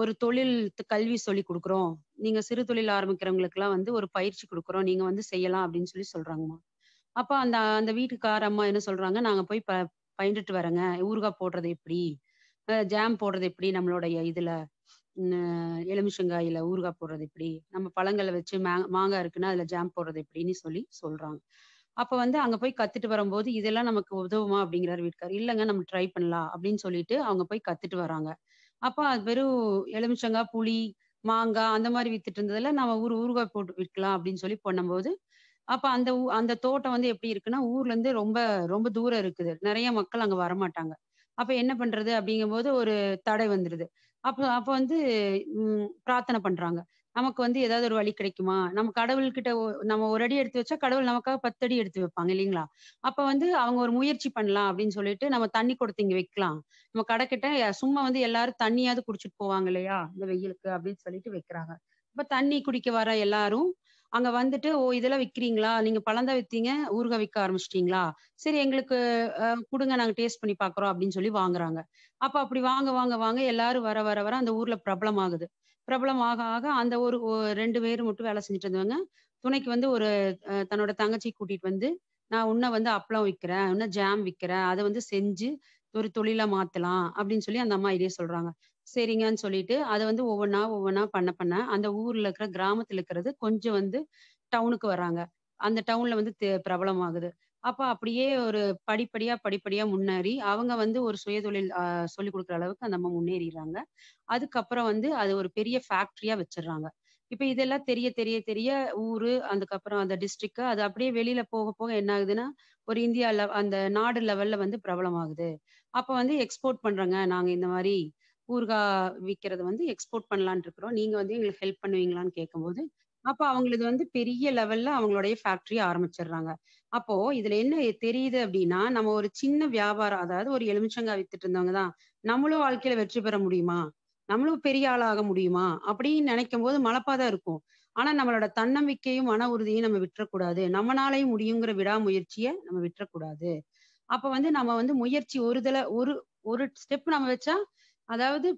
ஒரு தொழில் கல்வி சொல்லி கொடுக்குறோம் நீங்க சிறு தொழில் ஆரம்பிக்கிறவங்களுக்குலாம் வந்து ஒரு பயிற்சி கொடுக்குறோம் நீங்க வந்து செய்யலாம் அப்படின்னு சொல்லி சொல்றாங்கம்மா அப்ப அந்த அந்த வீட்டுக்கார அம்மா என்ன சொல்றாங்க நாங்க போய் ப பயின்றுட்டு வரேங்க ஊறுகாய் போடுறது எப்படி ஜாம் போடுறது எப்படி நம்மளுடைய இதுல எலுமிச்சங்காயில ஊறுகாய் போடுறது எப்படி நம்ம பழங்களை வச்சு மா மாங்காய் இருக்குன்னா அதுல ஜாம் போடுறது எப்படின்னு சொல்லி சொல்றாங்க அப்ப வந்து அங்க போய் கத்துட்டு வரும்போது இதெல்லாம் நமக்கு உதவுமா அப்படிங்கிறாரு வீட்டுக்கார் இல்லைங்க நம்ம ட்ரை பண்ணலாம் அப்படின்னு சொல்லிட்டு அவங்க போய் கத்துட்டு வராங்க அப்ப அது வெறும் எலுமிச்சங்காய் புளி மாங்காய் அந்த மாதிரி வித்துட்டு இருந்ததுல நம்ம ஊர் ஊறுகாய் போட்டு விற்கலாம் அப்படின்னு சொல்லி பண்ணும்போது அப்ப அந்த அந்த தோட்டம் வந்து எப்படி இருக்குன்னா ஊர்ல இருந்து ரொம்ப ரொம்ப தூரம் இருக்குது நிறைய மக்கள் அங்க வரமாட்டாங்க அப்ப என்ன பண்றது அப்படிங்கும்போது ஒரு தடை வந்துடுது. அப்ப அப்ப வந்து பிரார்த்தனை பண்றாங்க. நமக்கு வந்து ஏதாவது ஒரு வழி கிடைக்குமா? நம்ம கடவுள்கிட்ட ஒ நம்ம ஒரு அடி எடுத்து வச்சா, கடவுள் நமக்காக பத்து அடி எடுத்து வைப்பாங்க இல்லைங்களா? அப்ப வந்து அவங்க ஒரு முயற்சி பண்ணலாம் அப்படின்னு சொல்லிட்டு, நம்ம தண்ணி கொடுத்து இங்க வைக்கலாம். நம்ம கடைக்கிட்ட சும்மா வந்து எல்லாரும் தண்ணியாவது குடிச்சிட்டு போவாங்க இல்லையா? இந்த வெயிலுக்கு அப்படின்னு சொல்லிட்டு வைக்கிறாங்க. அப்ப தண்ணி குடிக்க வர எல்லாரும் அங்க வந்துட்டு ஓ இதெல்லாம் விக்கிறீங்களா நீங்க பழந்த வித்தீங்க ஊறுகாய் விற்க ஆரம்பிச்சிட்டீங்களா சரி எங்களுக்கு அஹ், கொடுங்க நாங்க டேஸ்ட் பண்ணி பாக்குறோம் அப்படின்னு சொல்லி வாங்குறாங்க அப்ப அப்படி வாங்க வாங்க வாங்க எல்லாரும் வர வர வர அந்த ஊர்ல பிரபலம் ஆகுது பிரபலம் ஆக ஆக அந்த ஒரு ஒ- ரெண்டு பேரும் மட்டும் வேலை செஞ்சுட்டு இருந்தவங்க துணைக்கு வந்து ஒரு அஹ், தன்னோட தங்கச்சி கூட்டிட்டு வந்து நான் உன்ன வந்து அப்பளம் விற்கிறேன் உன்ன ஜாம் விற்கிறேன் அதை வந்து செஞ்சு ஒரு தொழிலா மாத்தலாம் அப்படின்னு சொல்லி அந்த அம்மா ஐடியா சொல்றாங்க சரிங்கன்னு சொல்லிட்டு அதை வந்து ஒவ்வொன்றா ஒவ்வொன்றா பண்ண பண்ண அந்த ஊர்ல இருக்கிற கிராமத்துல இருக்கிறது கொஞ்சம் வந்து டவுனுக்கு வர்றாங்க அந்த டவுன்ல வந்து பிரபலம் ஆகுது அப்ப அப்படியே ஒரு படிப்படியா படிப்படியா முன்னேறி அவங்க வந்து ஒரு சுயதொழில் சொல்லி கொடுக்குற அளவுக்கு அந்த அம்மா முன்னேறிடுறாங்க அதுக்கப்புறம் வந்து அது ஒரு பெரிய ஃபேக்டரியா வச்சிடுறாங்க இப்ப இதெல்லாம் தெரிய தெரிய தெரிய ஊரு அதுக்கப்புறம் அந்த டிஸ்ட்ரிக்ட் அது அப்படியே வெளியில போக போக என்ன ஆகுதுன்னா ஒரு இந்தியா அந்த நாடு லெவல்ல வந்து பிரபலம் ஆகுது அப்ப வந்து எக்ஸ்போர்ட் பண்றாங்க நாங்க இந்த மாதிரி ஊர்கா விற்கிறது வந்து எக்ஸ்போர்ட் பண்ணலான் இருக்கிறோம் நீங்க வந்து எங்களுக்கு ஹெல்ப் பண்ணுவீங்களான்னு கேட்கும்போது அப்போ அவங்களது வந்து பெரிய லெவல்ல அவங்களுடைய ஃபேக்டரி ஆரம்பிச்சிடுறாங்க அப்போ இதுல என்ன தெரியுது அப்படின்னா நம்ம ஒரு சின்ன வியாபாரம் அதாவது ஒரு எலுமிச்சங்காய் வித்துட்டு இருந்தவங்க தான் நம்மளும் வாழ்க்கையில வெற்றி பெற முடியுமா நம்மளும் பெரிய ஆளாக முடியுமா அப்படின்னு நினைக்கும் போது மலப்பாதான் இருக்கும் ஆனா நம்மளோட தன்னம்பிக்கையும் மன உறுதியும் நம்ம விட்டுறக்கூடாது நம்மளாலையும் முடியுங்கிற விடாமுயற்சியை நம்ம விட்டுறக்கூடாது அப்ப வந்து நம்ம வந்து முயற்சி ஒரு தலை ஒரு ஒரு ஸ்டெப் நம்ம வச்சா அதாவது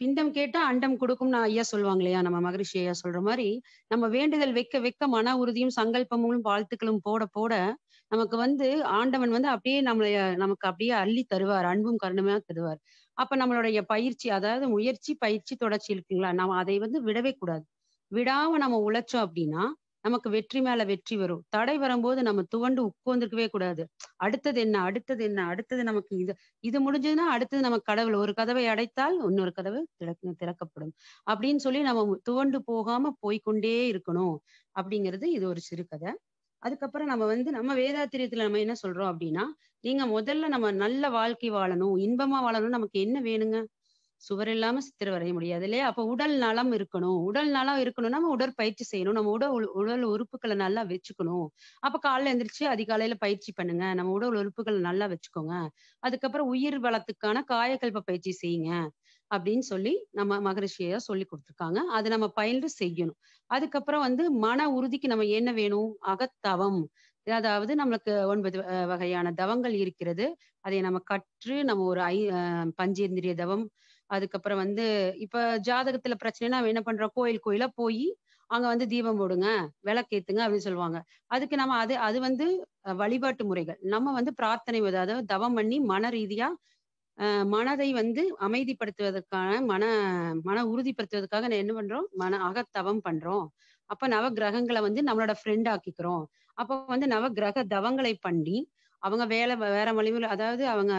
பிண்டம் கேட்டா அண்டம் கொடுக்கும்னு ஐயா சொல்லுவாங்க இல்லையா நம்ம மகரிஷி ஐயா சொல்ற மாதிரி நம்ம வேண்டுதல் வைக்க வைக்க மன உறுதியும் சங்கல்பமும் வாழ்த்துக்களும் போட போட நமக்கு வந்து ஆண்டவன் வந்து அப்படியே நம்மளைய நமக்கு அப்படியே அள்ளி தருவார் அன்பும் கருணமா தருவார் அப்ப நம்மளுடைய பயிற்சி அதாவது முயற்சி பயிற்சி தொடர்ச்சி இருக்குங்களா நம்ம அதை வந்து விடவே கூடாது விடாம நம்ம உழைச்சோம் அப்படின்னா நமக்கு வெற்றி மேல வெற்றி வரும் தடை வரும்போது நம்ம துவண்டு உட்கார்ந்துருக்கவே கூடாது அடுத்தது என்ன அடுத்தது என்ன அடுத்தது நமக்கு இது இது முடிஞ்சதுன்னா அடுத்தது நமக்கு கடவுள் ஒரு கதவை அடைத்தால் இன்னொரு கதவு திறக்க திறக்கப்படும் அப்படின்னு சொல்லி நம்ம துவண்டு போகாம போய்கொண்டே இருக்கணும் அப்படிங்கிறது இது ஒரு சிறுகதை அதுக்கப்புறம் நம்ம வந்து நம்ம வேதாத்திரியத்துல நம்ம என்ன சொல்றோம் அப்படின்னா நீங்க முதல்ல நம்ம நல்ல வாழ்க்கை வாழணும் இன்பமா வாழணும் நமக்கு என்ன வேணுங்க சுவர் இல்லாம சித்திரம் வரைய முடியாது இல்லையா அப்ப உடல் நலம் இருக்கணும் உடல் நலம் இருக்கணும்னா நம்ம உடற்பயிற்சி செய்யணும் நம்ம உடல் உடல் உறுப்புகளை நல்லா வச்சுக்கணும் அப்ப காலைல எந்திரிச்சு அதிகாலையில பயிற்சி பண்ணுங்க நம்ம உடல் உறுப்புகளை நல்லா வச்சுக்கோங்க அதுக்கப்புறம் உயிர் வளத்துக்கான காயக்கல்ப பயிற்சி செய்யுங்க அப்படின்னு சொல்லி நம்ம மகரிஷியா சொல்லி கொடுத்துருக்காங்க அதை நம்ம பயின்று செய்யணும் அதுக்கப்புறம் வந்து மன உறுதிக்கு நம்ம என்ன வேணும் அகத்தவம் அதாவது நம்மளுக்கு ஒன்பது வகையான தவங்கள் இருக்கிறது அதை நம்ம கற்று நம்ம ஒரு ஐ பஞ்சேந்திரிய தவம் அதுக்கப்புறம் வந்து இப்ப ஜாதகத்துல பிரச்சனைனா என்ன பண்றோம் கோயில் கோயிலா போய் அங்க வந்து தீபம் போடுங்க விளக்கேத்துங்க அப்படின்னு சொல்லுவாங்க அதுக்கு நம்ம அது அது வந்து வழிபாட்டு முறைகள் நம்ம வந்து பிரார்த்தனை அதாவது தவம் பண்ணி மன ரீதியா மனதை வந்து அமைதிப்படுத்துவதற்கான மன மன உறுதிப்படுத்துவதற்காக நான் என்ன பண்றோம் மன அகத்தவம் பண்றோம் அப்ப நவ கிரகங்களை வந்து நம்மளோட ஃப்ரெண்ட் ஆக்கிக்கிறோம் அப்ப வந்து நவ கிரக தவங்களை பண்ணி அவங்க வேலை வேற மொழிமுறை அதாவது அவங்க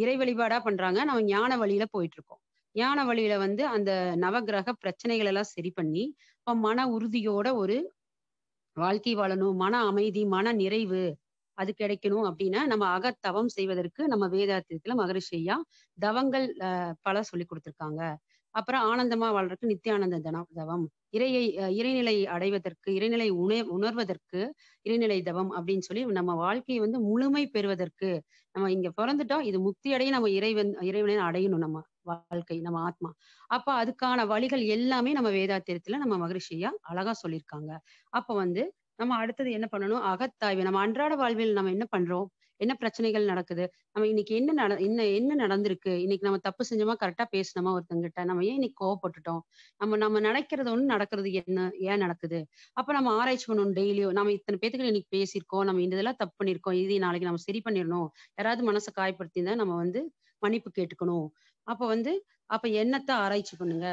இறை வழிபாடா பண்றாங்க நம்ம ஞான வழியில போயிட்டு இருக்கோம் ஞான வழியில வந்து அந்த நவகிரக பிரச்சனைகள் எல்லாம் சரி பண்ணி இப்போ மன உறுதியோட ஒரு வாழ்க்கை வாழணும் மன அமைதி மன நிறைவு அது கிடைக்கணும் அப்படின்னா நம்ம அகத்தவம் செய்வதற்கு நம்ம வேதாத்திரத்துல மகரிஷியா தவங்கள் பல சொல்லி கொடுத்திருக்காங்க அப்புறம் ஆனந்தமா வாழ்றதுக்கு நித்தியானந்த தனம் தவம் இறையை இறைநிலை அடைவதற்கு இறைநிலை உணர் உணர்வதற்கு இறைநிலை தவம் அப்படின்னு சொல்லி நம்ம வாழ்க்கையை வந்து முழுமை பெறுவதற்கு நம்ம இங்க பிறந்துட்டோம் இது முக்தி அடைய நம்ம இறைவன் இறைவனை அடையணும் நம்ம வாழ்க்கை நம்ம ஆத்மா அப்ப அதுக்கான வழிகள் எல்லாமே நம்ம வேதாத்திரத்துல நம்ம மகிழ்ச்சியா அழகா சொல்லியிருக்காங்க அப்ப வந்து நம்ம அடுத்தது என்ன பண்ணணும் அகத்தாய்வு நம்ம அன்றாட வாழ்வில் நம்ம என்ன பண்றோம் என்ன பிரச்சனைகள் நடக்குது நம்ம இன்னைக்கு என்ன நட என்ன என்ன நடந்திருக்கு இன்னைக்கு நம்ம தப்பு செஞ்சோமா கரெக்டா பேசணுமா ஒருத்தங்கிட்ட நம்ம ஏன் இன்னைக்கு கோவப்பட்டுட்டோம் நம்ம நம்ம நினைக்கிறது ஒண்ணு நடக்கிறது என்ன ஏன் நடக்குது அப்ப நம்ம ஆராய்ச்சி பண்ணணும் டெய்லியும் நம்ம இத்தனை பேத்துக்கு இன்னைக்கு பேசியிருக்கோம் நம்ம இந்த இதெல்லாம் தப்பு பண்ணியிருக்கோம் இது நாளைக்கு நம்ம சரி பண்ணிடணும் யாராவது மனசை காயப்படுத்தினா நம்ம வந்து மன்னிப்பு கேட்டுக்கணும் அப்ப வந்து அப்ப எண்ணத்தை ஆராய்ச்சி பண்ணுங்க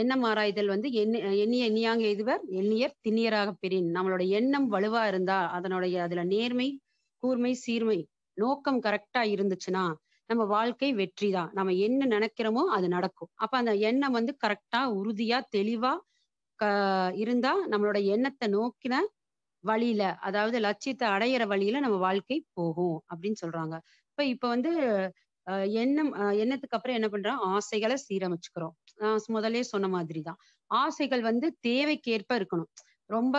எண்ணம் ஆராய்தல் வந்து எண்ணி எண்ணிய எண்ணியாங்க இதுவர் எண்ணியர் திண்ணியராக பெரியன் நம்மளோட எண்ணம் வலுவா இருந்தா அதனுடைய அதுல நேர்மை கூர்மை சீர்மை நோக்கம் கரெக்டா இருந்துச்சுன்னா நம்ம வாழ்க்கை வெற்றி தான் நம்ம என்ன நினைக்கிறோமோ அது நடக்கும் அப்ப அந்த எண்ணம் வந்து கரெக்டா உறுதியா தெளிவா இருந்தா நம்மளோட எண்ணத்தை நோக்கின வழியில அதாவது லட்சியத்தை அடையிற வழியில நம்ம வாழ்க்கை போகும் அப்படின்னு சொல்றாங்க இப்ப இப்ப வந்து எண்ணம் எண்ணத்துக்கு அப்புறம் என்ன பண்றோம் ஆசைகளை சீரமைச்சுக்கிறோம் நான் முதலே சொன்ன மாதிரிதான் ஆசைகள் வந்து தேவைக்கேற்ப இருக்கணும் ரொம்ப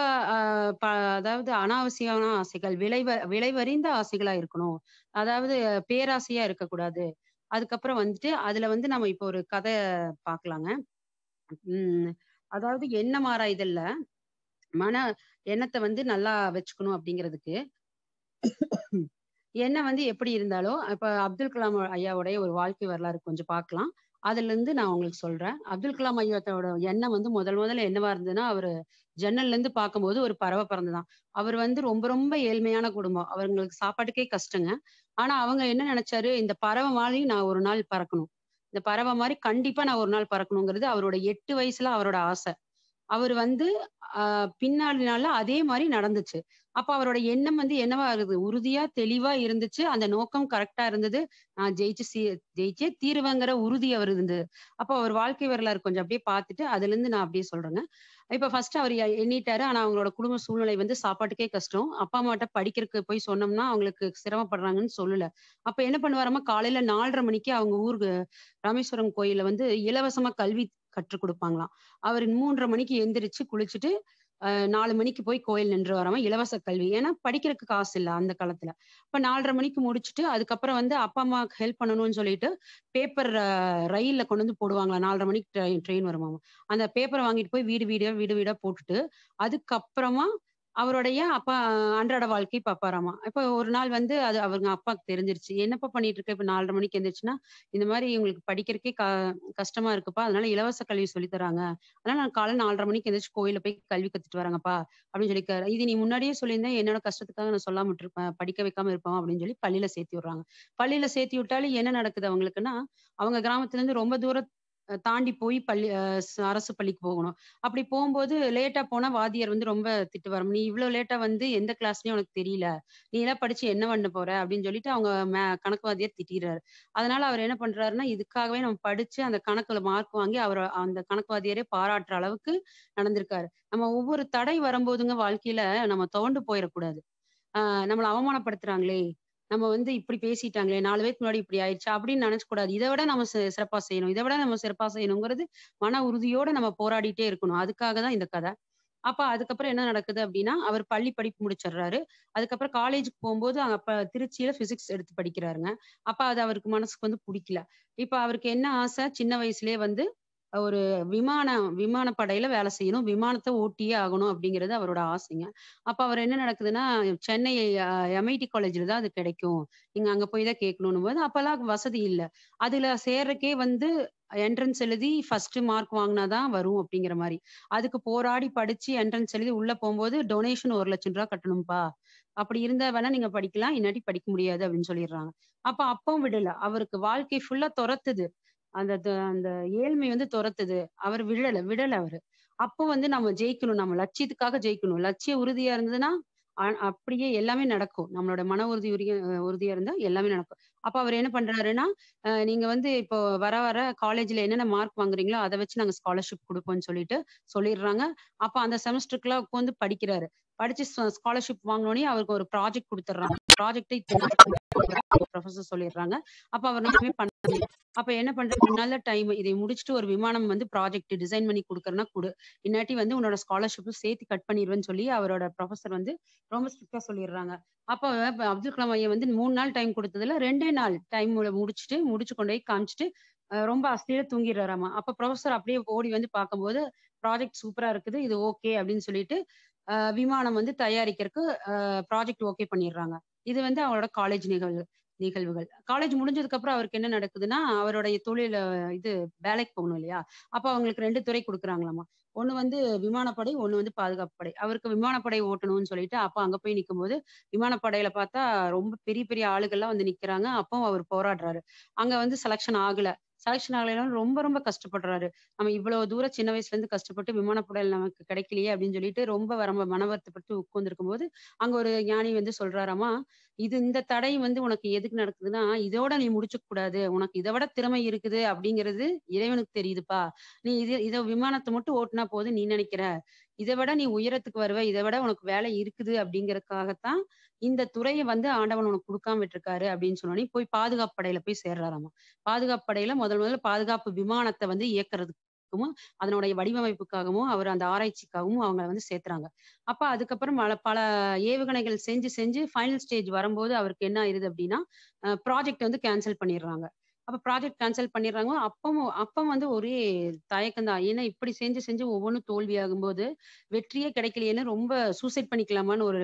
அதாவது அனாவசியமான ஆசைகள் விளைவ விளைவறிந்த ஆசைகளா இருக்கணும் அதாவது பேராசையா இருக்கக்கூடாது அதுக்கப்புறம் வந்துட்டு அதுல வந்து நம்ம இப்போ ஒரு கதை பார்க்கலாங்க உம் அதாவது எண்ணம் ஆராய்தல்ல மன எண்ணத்தை வந்து நல்லா வச்சுக்கணும் அப்படிங்கிறதுக்கு எண்ணம் வந்து எப்படி இருந்தாலும் இப்ப அப்துல் கலாம் ஐயாவுடைய ஒரு வாழ்க்கை வரலாறு கொஞ்சம் பார்க்கலாம் அதுல இருந்து நான் உங்களுக்கு சொல்றேன் அப்துல் கலாம் ஐயாத்தோட எண்ணம் வந்து முதல் முதல்ல என்னவா இருந்ததுன்னா அவரு ஜன்னல்ல இருந்து பார்க்கும்போது ஒரு பறவை பறந்துதான் அவர் வந்து ரொம்ப ரொம்ப ஏழ்மையான குடும்பம் அவங்களுக்கு சாப்பாட்டுக்கே கஷ்டங்க ஆனா அவங்க என்ன நினைச்சாரு இந்த பறவை மாதிரி நான் ஒரு நாள் பறக்கணும் இந்த பறவை மாதிரி கண்டிப்பா நான் ஒரு நாள் பறக்கணுங்கிறது அவரோட எட்டு வயசுல அவரோட ஆசை அவர் வந்து பின்னாடினால அதே மாதிரி நடந்துச்சு அப்ப அவரோட எண்ணம் வந்து என்னவா இருக்குது உறுதியா தெளிவா இருந்துச்சு அந்த நோக்கம் கரெக்டா இருந்தது நான் ஜெயிச்சு ஜெயிச்சே தீருவேங்கிற உறுதி அவர் இருந்தது அப்ப அவர் வாழ்க்கை வரலாறு கொஞ்சம் அப்படியே பார்த்துட்டு அதுல இருந்து நான் அப்படியே சொல்றேங்க இப்ப ஃபர்ஸ்ட் அவர் எண்ணிட்டாரு ஆனா அவங்களோட குடும்ப சூழ்நிலை வந்து சாப்பாட்டுக்கே கஷ்டம் அப்பா அம்மாட்ட படிக்கிறதுக்கு போய் சொன்னோம்னா அவங்களுக்கு சிரமப்படுறாங்கன்னு சொல்லல அப்ப என்ன பண்ணுவாராம காலையில நாலரை மணிக்கு அவங்க ஊருக்கு ராமேஸ்வரம் கோயில வந்து இலவசமா கல்வி கற்றுக் கொடுப்பாங்களாம் அவர் மூன்றரை மணிக்கு எந்திரிச்சு குளிச்சுட்டு நாலு மணிக்கு போய் கோயில் நின்று வராம இலவச கல்வி ஏன்னா படிக்கிறதுக்கு காசு இல்லை அந்த காலத்துல இப்ப நாலரை மணிக்கு முடிச்சுட்டு அதுக்கப்புறம் வந்து அப்பா அம்மாவுக்கு ஹெல்ப் பண்ணணும்னு சொல்லிட்டு பேப்பர் ரயில்ல கொண்டு வந்து போடுவாங்களா நாலரை மணிக்கு ட்ரெயின் ட்ரெயின் வருமாமா அந்த பேப்பரை வாங்கிட்டு போய் வீடு வீடா வீடு வீடா போட்டுட்டு அதுக்கப்புறமா அவருடைய அப்பா அன்றாட வாழ்க்கை பாப்பாராமா இப்போ ஒரு நாள் வந்து அது அவங்க அப்பாவுக்கு தெரிஞ்சிருச்சு என்னப்பா பண்ணிட்டு இருக்க இப்ப நாலரை மணிக்கு எந்திரிச்சுன்னா இந்த மாதிரி இவங்களுக்கு படிக்கிறதுக்கே க கஷ்டமா இருக்குப்பா அதனால இலவச கல்வி சொல்லி தராங்க அதனால நான் காலை நாலரை மணிக்கு எந்திரிச்சு கோயில போய் கல்வி கத்துட்டு வராங்கப்பா அப்படின்னு சொல்லிக்காரு இது நீ முன்னாடியே சொல்லியிருந்தேன் என்னோட கஷ்டத்துக்காக நான் சொல்லாம இருப்பேன் படிக்க வைக்காம இருப்பான் அப்படின்னு சொல்லி பள்ளியில சேர்த்து விடுறாங்க பள்ளியில சேர்த்து விட்டாலும் என்ன நடக்குது அவங்களுக்குன்னா அவங்க கிராமத்துல இருந்து ரொம்ப தூரம் தாண்டி போய் பள்ளி அரசு பள்ளிக்கு போகணும் அப்படி போகும்போது லேட்டா போனா வாத்தியார் வந்து ரொம்ப திட்டு வரும் நீ இவ்வளவு லேட்டா வந்து எந்த கிளாஸ்லயும் உனக்கு தெரியல நீ எல்லாம் படிச்சு என்ன பண்ண போற அப்படின்னு சொல்லிட்டு அவங்க கணக்கு வாதியர் திட்டிடுறாரு அதனால அவர் என்ன பண்றாருன்னா இதுக்காகவே நம்ம படிச்சு அந்த கணக்குல மார்க் வாங்கி அவர் அந்த கணக்கு வாதியாரே பாராட்டுற அளவுக்கு நடந்திருக்காரு நம்ம ஒவ்வொரு தடை வரும்போதுங்க வாழ்க்கையில நம்ம துவண்டு போயிடக்கூடாது ஆஹ் நம்மளை அவமானப்படுத்துறாங்களே நம்ம வந்து இப்படி பேசிட்டாங்களே நாலு பேருக்கு முன்னாடி இப்படி ஆயிடுச்சு அப்படின்னு நினைச்சக்கூடாது இதை விட நம்ம சிறப்பா செய்யணும் இதை விட நம்ம சிறப்பா செய்யணுங்கிறது மன உறுதியோட நம்ம போராடிட்டே இருக்கணும் அதுக்காக தான் இந்த கதை அப்ப அதுக்கப்புறம் என்ன நடக்குது அப்படின்னா அவர் பள்ளி படிப்பு முடிச்சிடுறாரு அதுக்கப்புறம் காலேஜுக்கு போகும்போது அப்ப திருச்சியில பிசிக்ஸ் எடுத்து படிக்கிறாருங்க அப்ப அது அவருக்கு மனசுக்கு வந்து பிடிக்கல இப்ப அவருக்கு என்ன ஆசை சின்ன வயசுலயே வந்து ஒரு விமான விமானப்படையில வேலை செய்யணும் விமானத்தை ஓட்டியே ஆகணும் அப்படிங்கிறது அவரோட ஆசைங்க அப்ப அவர் என்ன நடக்குதுன்னா சென்னை எம்ஐடி காலேஜ்ல தான் அது கிடைக்கும் நீங்க அங்க போய் தான் கேட்கணும் போது அப்பெல்லாம் வசதி இல்லை அதுல சேர்றக்கே வந்து என்ட்ரன்ஸ் எழுதி ஃபர்ஸ்ட் மார்க் வாங்கினாதான் வரும் அப்படிங்கிற மாதிரி அதுக்கு போராடி படிச்சு என்ட்ரன்ஸ் எழுதி உள்ள போகும்போது டொனேஷன் ஒரு லட்சம் ரூபா கட்டணும்ப்பா அப்படி இருந்தா வேணா நீங்க படிக்கலாம் இன்னாட்டி படிக்க முடியாது அப்படின்னு சொல்லிடுறாங்க அப்ப அப்பவும் விடல அவருக்கு வாழ்க்கை ஃபுல்லா துரத்துது அந்த அந்த ஏழ்மை வந்து துரத்துது அவர் விழல விடல அவரு அப்போ வந்து நம்ம ஜெயிக்கணும் நம்ம லட்சியத்துக்காக ஜெயிக்கணும் லட்சிய உறுதியா இருந்ததுன்னா அப்படியே எல்லாமே நடக்கும் நம்மளோட மன உறுதி உரிய உறுதியா இருந்தா எல்லாமே நடக்கும் அப்ப அவர் என்ன பண்றாருன்னா, நீங்க வந்து இப்போ வர வர காலேஜ்ல என்னென்ன மார்க் வாங்குறீங்களோ, அதை வச்சு நாங்க ஸ்காலர்ஷிப் கொடுப்போம்னு சொல்லிட்டு சொல்லிடுறாங்க. அப்ப அந்த செமஸ்டருக்குலாம் உட்காந்து படிக்கிறாரு. படிச்சு ஸ்காலர்ஷிப் வாங்குனோனே அவருக்கு ஒரு ப்ராஜெக்ட் குடுத்துடுறாங்க. ப்ராஜெக்ட்ட இத்தன சொல்லிடுறாங்க. அப்ப அவர் பண்ண அப்ப என்ன பண்றது "உன்னால டைம் இதை முடிச்சுட்டு ஒரு விமானம் வந்து ப்ராஜெக்ட் டிசைன் பண்ணி கொடுக்குறேன்னா குடு. இன்னாட்டி வந்து உன்னோட ஸ்காலர்ஷிப் சேர்த்து கட் பண்ணிடுவேன்னு சொல்லி அவரோட ப்ரொஃபசர் வந்து ரொம்ப ஸ்ட்ரிக்ட்டா சொல்லிடுறாங்க. அப்ப அப்துல் கலாம் ஐயா வந்து மூணு நாள் டைம் கொடுத்ததுல ரெண்டே நாள் டைம் முடிச்சுட்டு முடிச்சு கொண்டு போய் காமிச்சிட்டு ரொம்ப அஸ்தியில தூங்கிடுறாராமா அப்ப ப்ரொஃபசர் அப்படியே ஓடி வந்து பார்க்கும்போது ப்ராஜெக்ட் சூப்பரா இருக்குது இது ஓகே அப்படின்னு சொல்லிட்டு விமானம் வந்து தயாரிக்கிறதுக்கு ப்ராஜெக்ட் ஓகே பண்ணிடுறாங்க இது வந்து அவங்களோட காலேஜ் நிகழ்வு நிகழ்வுகள் காலேஜ் முடிஞ்சதுக்கு அப்புறம் அவருக்கு என்ன நடக்குதுன்னா அவருடைய தொழில இது வேலைக்கு போகணும் இல்லையா அப்ப அவங்களுக்கு ரெண்டு துறை கொடுக்குறாங்களாமா ஒண்ணு வந்து விமானப்படை ஒண்ணு வந்து பாதுகாப்பு படை அவருக்கு விமானப்படை ஓட்டணும்னு சொல்லிட்டு அப்ப அங்க போய் நிற்கும் போது விமானப்படையில பார்த்தா ரொம்ப பெரிய பெரிய ஆளுகள்லாம் வந்து நிக்கிறாங்க அப்பவும் அவர் போராடுறாரு அங்க வந்து செலக்ஷன் ஆகல செலெக்ஷன் ஆகலைனாலும் ரொம்ப ரொம்ப கஷ்டப்படுறாரு நம்ம இவ்வளவு தூரம் சின்ன வயசுல இருந்து கஷ்டப்பட்டு விமான புடல் நமக்கு கிடைக்கலையே அப்படின்னு சொல்லிட்டு ரொம்ப மன வருத்தப்பட்டு உட்கார்ந்துருக்கும் போது அங்க ஒரு ஞானி வந்து சொல்றாராமா இது இந்த தடை வந்து உனக்கு எதுக்கு நடக்குதுன்னா இதோட நீ முடிச்சுக்க கூடாது உனக்கு இதை விட திறமை இருக்குது அப்படிங்கிறது இறைவனுக்கு தெரியுதுப்பா நீ இது இதை விமானத்தை மட்டும் ஓட்டுனா போதும் நீ நினைக்கிற இதை விட நீ உயரத்துக்கு வருவ இதை விட உனக்கு வேலை இருக்குது அப்படிங்கறதுக்காகத்தான் இந்த துறையை வந்து ஆண்டவன் உனக்கு கொடுக்காம விட்டுருக்காரு அப்படின்னு சொன்னோடனே போய் பாதுகாப்பு படையில போய் சேர்றாராமா பாதுகாப்பு படையில முதல் முதல்ல பாதுகாப்பு விமானத்தை வந்து இயக்குறதுக்கும் அதனுடைய வடிவமைப்புக்காகவும் அவர் அந்த ஆராய்ச்சிக்காகவும் அவங்க வந்து சேர்த்துறாங்க அப்ப அதுக்கப்புறம் பல பல ஏவுகணைகள் செஞ்சு செஞ்சு ஃபைனல் ஸ்டேஜ் வரும்போது அவருக்கு என்ன ஆயிருது அப்படின்னா ப்ராஜெக்ட் வந்து கேன்சல் பண்ணிடுறாங்க அப்ப ப்ராஜெக்ட் கேன்சல் பண்ணிடுறாங்க அப்பவும் அப்ப வந்து ஒரே தயக்கம் தான் ஏன்னா இப்படி செஞ்சு செஞ்சு ஒவ்வொன்றும் தோல்வியாகும் போது வெற்றியே கிடைக்கலையேன்னு ரொம்ப சூசைட் பண்ணிக்கலாமான்னு ஒரு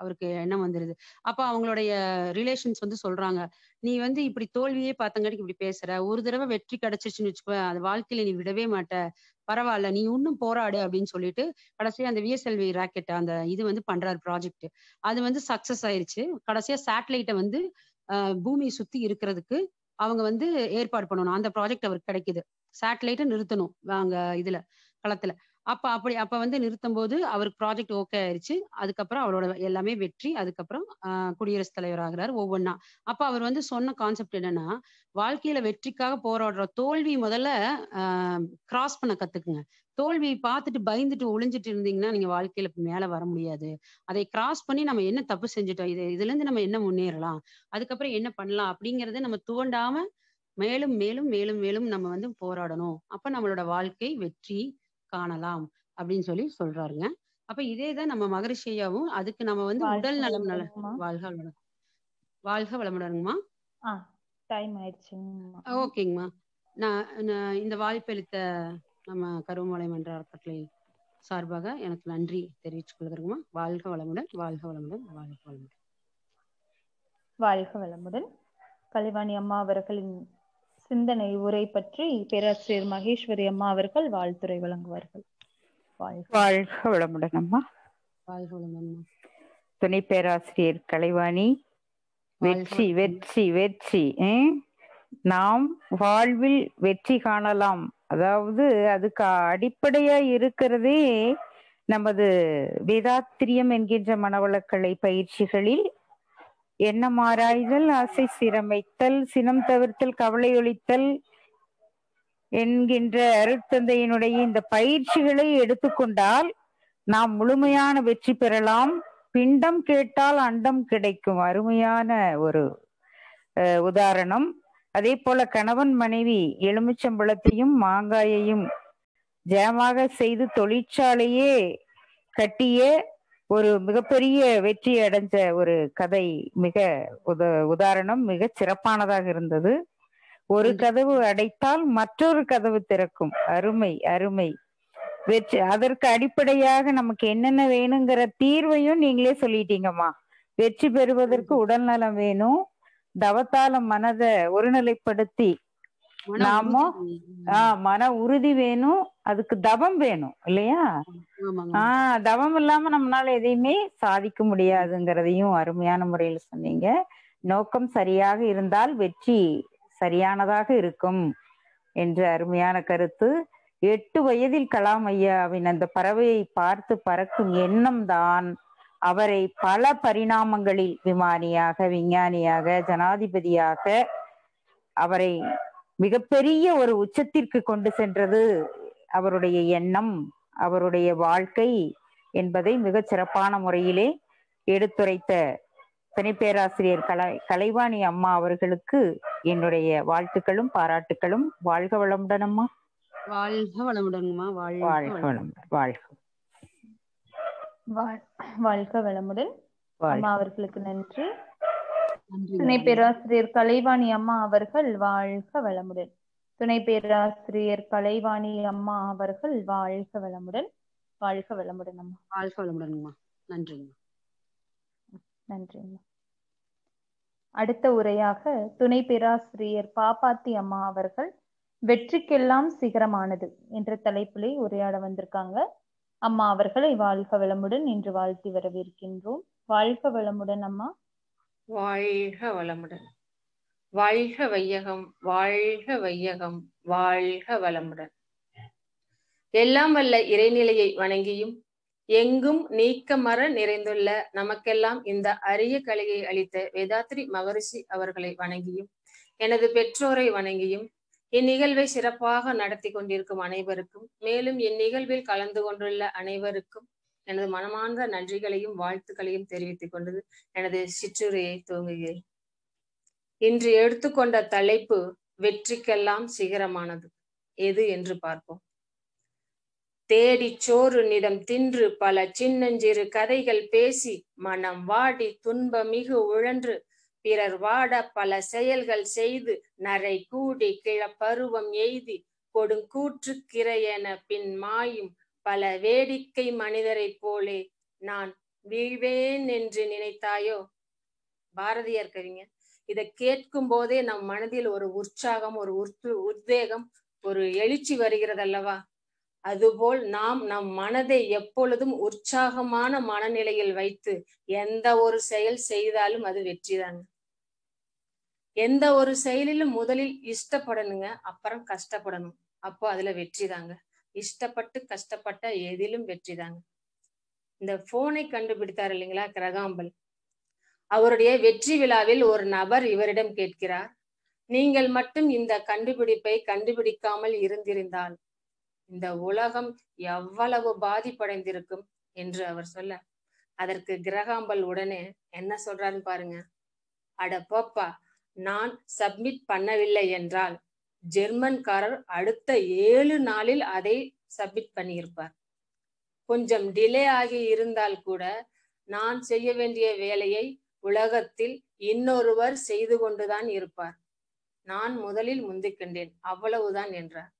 அவருக்கு எண்ணம் வந்துருது அப்ப அவங்களுடைய ரிலேஷன்ஸ் வந்து சொல்றாங்க நீ வந்து இப்படி தோல்வியே பார்த்தங்காட்டிக்கு இப்படி பேசுற ஒரு தடவை வெற்றி கிடைச்சிருச்சுன்னு வச்சுக்கோ அது வாழ்க்கையில நீ விடவே மாட்ட பரவாயில்ல நீ இன்னும் போராடு அப்படின்னு சொல்லிட்டு கடைசியா அந்த விஎஸ்எல்வி ராக்கெட் அந்த இது வந்து பண்றாரு ப்ராஜெக்ட் அது வந்து சக்சஸ் ஆயிருச்சு கடைசியா சேட்டலைட்டை வந்து பூமியை சுத்தி இருக்கிறதுக்கு அவங்க வந்து ஏற்பாடு பண்ணணும் அந்த ப்ராஜெக்ட் அவருக்கு கிடைக்குது சேட்டலைட்டை நிறுத்தணும் அங்க இதுல களத்துல அப்ப அப்படி அப்ப வந்து நிறுத்தும் போது அவருக்கு ப்ராஜெக்ட் ஓகே ஆயிடுச்சு அதுக்கப்புறம் அவரோட எல்லாமே வெற்றி அதுக்கப்புறம் குடியரசுத் தலைவர் ஆகிறார் ஒவ்வொன்னா அப்ப அவர் வந்து சொன்ன கான்செப்ட் என்னன்னா வாழ்க்கையில வெற்றிக்காக போராடுற தோல்வி முதல்ல கிராஸ் பண்ண கத்துக்குங்க தோல்வி பார்த்துட்டு பயந்துட்டு ஒளிஞ்சிட்டு இருந்தீங்கன்னா நீங்க வாழ்க்கையில மேல வர முடியாது அதை கிராஸ் பண்ணி நம்ம என்ன தப்பு செஞ்சுட்டோம் இது இதுல இருந்து நம்ம என்ன முன்னேறலாம் அதுக்கப்புறம் என்ன பண்ணலாம் அப்படிங்கறத நம்ம துவண்டாம மேலும் மேலும் மேலும் மேலும் நம்ம வந்து போராடணும் அப்ப நம்மளோட வாழ்க்கை வெற்றி காணலாம் அப்படின்னு சொல்லி சொல்றாருங்க அப்ப இதேதான் நம்ம மகரிஷியாவும் அதுக்கு நம்ம வந்து உடல் நலம் நல வாழ்க வளம் வாழ்க வளமுடனுங்கம்மா டைம் ஓகேங்கம்மா நான் இந்த வாய்ப்பளித்த நம்ம கருவமலை மன்ற அறக்கட்டளை சார்பாக எனக்கு நன்றி தெரிவித்துக் கொள்கிறேங்கம்மா வாழ்க வளமுடன் வாழ்க வளமுடன் வாழ்க வளமுடன் வாழ்க வளமுடன் கலைவாணி அம்மா அவர்களின் சிந்தனை உரை பற்றி பேராசிரியர் மகேஸ்வரி அம்மா அவர்கள் வாழ்த்துறை வழங்குவார்கள் வாழ்க வளமுடன் அம்மா வாழ்க வளமுடன் துணை பேராசிரியர் கலைவாணி வெற்றி வெற்றி வெற்றி நாம் வாழ்வில் வெற்றி காணலாம் அதாவது அதுக்கு அடிப்படையா இருக்கிறதே நமது வேதாத்திரியம் என்கின்ற மனவளக்கலை பயிற்சிகளில் ஆராய்தல் ஆசை சிரமைத்தல் சினம் தவிர்த்தல் கவலை ஒழித்தல் என்கின்ற அருட்தந்தையினுடைய இந்த பயிற்சிகளை எடுத்துக்கொண்டால் நாம் முழுமையான வெற்றி பெறலாம் பிண்டம் கேட்டால் அண்டம் கிடைக்கும் அருமையான ஒரு உதாரணம் அதே போல கணவன் மனைவி எலுமிச்சம்பழத்தையும் மாங்காயையும் ஜெயமாக செய்து தொழிற்சாலையே கட்டிய ஒரு மிகப்பெரிய வெற்றி அடைஞ்ச ஒரு கதை மிக உத உதாரணம் மிக சிறப்பானதாக இருந்தது ஒரு கதவு அடைத்தால் மற்றொரு கதவு திறக்கும் அருமை அருமை வெற்றி அதற்கு அடிப்படையாக நமக்கு என்னென்ன வேணுங்கிற தீர்வையும் நீங்களே சொல்லிட்டீங்கம்மா வெற்றி பெறுவதற்கு உடல் நலம் வேணும் தவத்தால மனதை ஒருநிலைப்படுத்தி நாம மன உறுதி வேணும் அதுக்கு தவம் வேணும் இல்லையா ஆஹ் தவம் இல்லாம நம்மளால எதையுமே சாதிக்க முடியாதுங்கிறதையும் அருமையான முறையில சொன்னீங்க நோக்கம் சரியாக இருந்தால் வெற்றி சரியானதாக இருக்கும் என்ற அருமையான கருத்து எட்டு வயதில் கலாம் ஐயாவின் அந்த பறவையை பார்த்து பறக்கும் எண்ணம் தான் அவரை பல பரிணாமங்களில் விமானியாக விஞ்ஞானியாக ஜனாதிபதியாக அவரை மிகப்பெரிய ஒரு உச்சத்திற்கு கொண்டு சென்றது அவருடைய எண்ணம் அவருடைய வாழ்க்கை என்பதை மிகச் சிறப்பான முறையிலே எடுத்துரைத்த துணை பேராசிரியர் கலை கலைவாணி அம்மா அவர்களுக்கு என்னுடைய வாழ்த்துக்களும் பாராட்டுகளும் வாழ்க வளமுடனம்மா வாழ்க வளமுடன்மா வாழ்க வளமுடன் வாழ்க வாழ்க வளமுடன் அம்மா அவர்களுக்கு நன்றி துணை பேராசிரியர் கலைவாணி அம்மா அவர்கள் வாழ்க வளமுடன் துணை பேராசிரியர் கலைவாணி அம்மா அவர்கள் வாழ்க வளமுடன் வாழ்க வளமுடன் அம்மா வாழ்க வளமுடன் அம்மா நன்றி நன்றி அடுத்த உரையாக துணை பேராசிரியர் பாப்பாத்தி அம்மா அவர்கள் வெற்றிக்கெல்லாம் சிகரமானது என்ற தலைப்பிலே உரையாட வந்திருக்காங்க அம்மா அவர்களை வாழ்க வளமுடன் இன்று வாழ்த்தி வரவேற்கின்றோம் வாழ்க வளமுடன் அம்மா வாழ்க வளமுடன் வாழ்க வையகம் வாழ்க வையகம் வாழ்க வளமுடன் எல்லாம் வல்ல இறைநிலையை வணங்கியும் எங்கும் நீக்க மர நிறைந்துள்ள நமக்கெல்லாம் இந்த அரிய கலையை அளித்த வேதாத்ரி மகரிஷி அவர்களை வணங்கியும் எனது பெற்றோரை வணங்கியும் இந்நிகழ்வை சிறப்பாக நடத்தி கொண்டிருக்கும் அனைவருக்கும் மேலும் இந்நிகழ்வில் கலந்து கொண்டுள்ள அனைவருக்கும் எனது மனமார்ந்த நன்றிகளையும் வாழ்த்துக்களையும் தெரிவித்துக் கொண்டது எனது சிற்றுரையை துவங்குகிறேன் இன்று எடுத்துக்கொண்ட தலைப்பு வெற்றிக்கெல்லாம் சிகரமானது எது என்று பார்ப்போம் தேடி சோறு நிதம் தின்று பல சின்னஞ்சிறு கதைகள் பேசி மனம் வாடி மிகு உழன்று பிறர் வாட பல செயல்கள் செய்து நரை கூடி கிழப்பருவம் எய்தி கொடுங்கூற்று கிரையென பின் மாயும் பல வேடிக்கை மனிதரைப் போலே நான் வீழ்வேன் என்று நினைத்தாயோ பாரதியார் கவிங்க இதை கேட்கும் போதே நம் மனதில் ஒரு உற்சாகம் ஒரு உற்று உத்வேகம் ஒரு எழுச்சி வருகிறது அல்லவா அதுபோல் நாம் நம் மனதை எப்பொழுதும் உற்சாகமான மனநிலையில் வைத்து எந்த ஒரு செயல் செய்தாலும் அது வெற்றிதான் எந்த ஒரு செயலிலும் முதலில் இஷ்டப்படணுங்க அப்புறம் கஷ்டப்படணும் அப்போ அதுல வெற்றி தாங்க இஷ்டப்பட்டு கஷ்டப்பட்ட எதிலும் வெற்றி தாங்க இந்த போனை கண்டுபிடித்தார் இல்லைங்களா கிரகாம்பல் அவருடைய வெற்றி விழாவில் ஒரு நபர் இவரிடம் கேட்கிறார் நீங்கள் மட்டும் இந்த கண்டுபிடிப்பை கண்டுபிடிக்காமல் இருந்திருந்தால் இந்த உலகம் எவ்வளவு பாதிப்படைந்திருக்கும் என்று அவர் சொல்ல அதற்கு கிரகாம்பல் உடனே என்ன சொல்றாருன்னு பாருங்க அட போப்பா நான் சப்மிட் பண்ணவில்லை என்றால் ஜெர்மன்காரர் அடுத்த ஏழு நாளில் அதை சப்மிட் பண்ணியிருப்பார் கொஞ்சம் டிலே ஆகி இருந்தால் கூட நான் செய்ய வேண்டிய வேலையை உலகத்தில் இன்னொருவர் செய்து கொண்டுதான் இருப்பார் நான் முதலில் முந்திக்கின்றேன் அவ்வளவுதான் என்றார்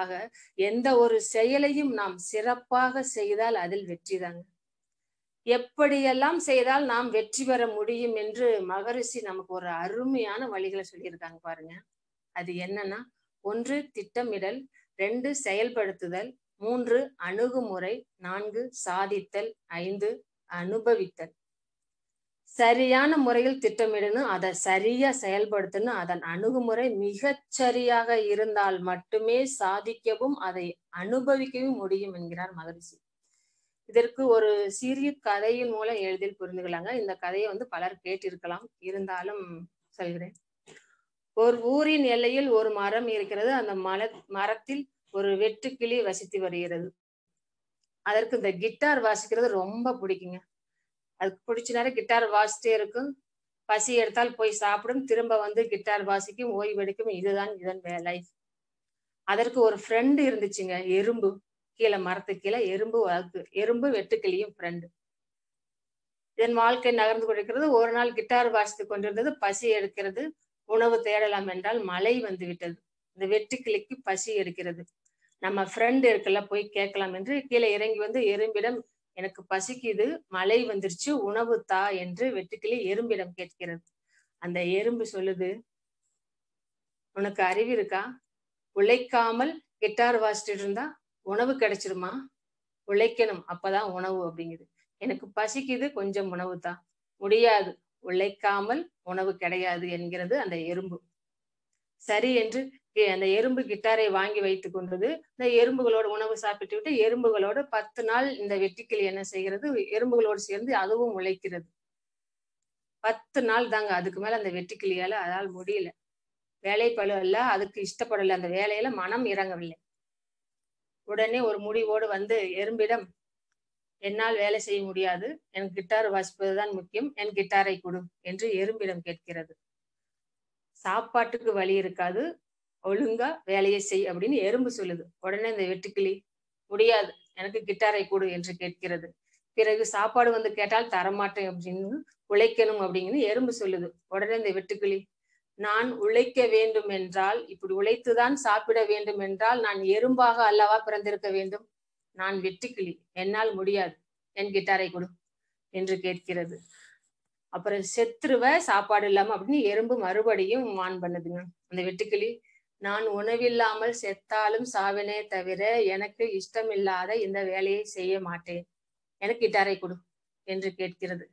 ஆக எந்த ஒரு செயலையும் நாம் சிறப்பாக செய்தால் அதில் வெற்றிதாங்க எப்படியெல்லாம் செய்தால் நாம் வெற்றி பெற முடியும் என்று மகரிஷி நமக்கு ஒரு அருமையான வழிகளை சொல்லியிருக்காங்க பாருங்க அது என்னன்னா ஒன்று திட்டமிடல் ரெண்டு செயல்படுத்துதல் மூன்று அணுகுமுறை நான்கு சாதித்தல் ஐந்து அனுபவித்தல் சரியான முறையில் திட்டமிடணும் அதை சரியா செயல்படுத்தணும் அதன் அணுகுமுறை மிகச்சரியாக இருந்தால் மட்டுமே சாதிக்கவும் அதை அனுபவிக்கவும் முடியும் என்கிறார் மகரிஷி இதற்கு ஒரு சிறிய கதையின் மூலம் எளிதில் புரிந்துகலாங்க இந்த கதையை வந்து பலர் கேட்டிருக்கலாம் இருந்தாலும் சொல்கிறேன் ஒரு ஊரின் எல்லையில் ஒரு மரம் இருக்கிறது அந்த மல மரத்தில் ஒரு வெட்டுக்கிளி வசித்து வருகிறது அதற்கு இந்த கிட்டார் வாசிக்கிறது ரொம்ப பிடிக்குங்க அதுக்கு பிடிச்ச நேரம் கிட்டார் வாசிட்டே இருக்கும் பசி எடுத்தால் போய் சாப்பிடும் திரும்ப வந்து கிட்டார் வாசிக்கும் ஓய்வெடுக்கும் இதுதான் இதன் வேலை அதற்கு ஒரு ஃப்ரெண்டு இருந்துச்சுங்க எறும்பு கீழே மரத்து கீழே எறும்பு வளர்த்து எறும்பு வெட்டுக்கிளியும் ஃப்ரெண்டு இதன் வாழ்க்கை நகர்ந்து கொண்டிருக்கிறது ஒரு நாள் கிட்டார் வாசித்து கொண்டிருந்தது பசி எடுக்கிறது உணவு தேடலாம் என்றால் மழை வந்து விட்டது இந்த வெட்டுக்கிளிக்கு பசி எடுக்கிறது நம்ம ஃப்ரெண்ட் இருக்கல போய் கேட்கலாம் என்று கீழே இறங்கி வந்து எறும்பிடம் எனக்கு பசிக்குது மழை வந்துருச்சு உணவு தா என்று வெட்டுக்கிளி எறும்பிடம் கேட்கிறது அந்த எறும்பு சொல்லுது உனக்கு அறிவு இருக்கா உழைக்காமல் கிட்டார் வாசிட்டு இருந்தா உணவு கிடைச்சிருமா உழைக்கணும் அப்பதான் உணவு அப்படிங்குது எனக்கு பசிக்குது கொஞ்சம் உணவு தான் முடியாது உழைக்காமல் உணவு கிடையாது என்கிறது அந்த எறும்பு சரி என்று அந்த எறும்பு கிட்டாரை வாங்கி வைத்து கொண்டது இந்த எறும்புகளோட உணவு சாப்பிட்டு விட்டு எறும்புகளோடு பத்து நாள் இந்த வெட்டிக்கிளி என்ன செய்கிறது எறும்புகளோடு சேர்ந்து அதுவும் உழைக்கிறது பத்து நாள் தாங்க அதுக்கு மேல அந்த வெட்டிக்கிளியால அதால் முடியல வேலைப்பழு அல்ல அதுக்கு இஷ்டப்படல அந்த வேலையில மனம் இறங்கவில்லை உடனே ஒரு முடிவோடு வந்து எறும்பிடம் என்னால் வேலை செய்ய முடியாது என் கிட்டார் வாசிப்பதுதான் முக்கியம் என் கிட்டாரை கொடு என்று எறும்பிடம் கேட்கிறது சாப்பாட்டுக்கு வழி இருக்காது ஒழுங்கா வேலையை செய் அப்படின்னு எறும்பு சொல்லுது உடனே இந்த வெட்டுக்கிளி முடியாது எனக்கு கிட்டாரை கொடு என்று கேட்கிறது பிறகு சாப்பாடு வந்து கேட்டால் தரமாட்டேன் அப்படின்னு உழைக்கணும் அப்படின்னு எறும்பு சொல்லுது உடனே இந்த வெட்டுக்கிளி நான் உழைக்க வேண்டும் என்றால் இப்படி உழைத்துதான் சாப்பிட வேண்டும் என்றால் நான் எறும்பாக அல்லவா பிறந்திருக்க வேண்டும் நான் வெட்டுக்கிளி என்னால் முடியாது என் கிட்டாரை கொடு என்று கேட்கிறது அப்புறம் செத்துருவ சாப்பாடு இல்லாம அப்படின்னு எறும்பு மறுபடியும் வான் பண்ணுதுங்க அந்த வெட்டுக்கிளி நான் உணவில்லாமல் செத்தாலும் சாவினே தவிர எனக்கு இஷ்டம் இல்லாத இந்த வேலையை செய்ய மாட்டேன் எனக்கு கிட்டாரை கொடு என்று கேட்கிறது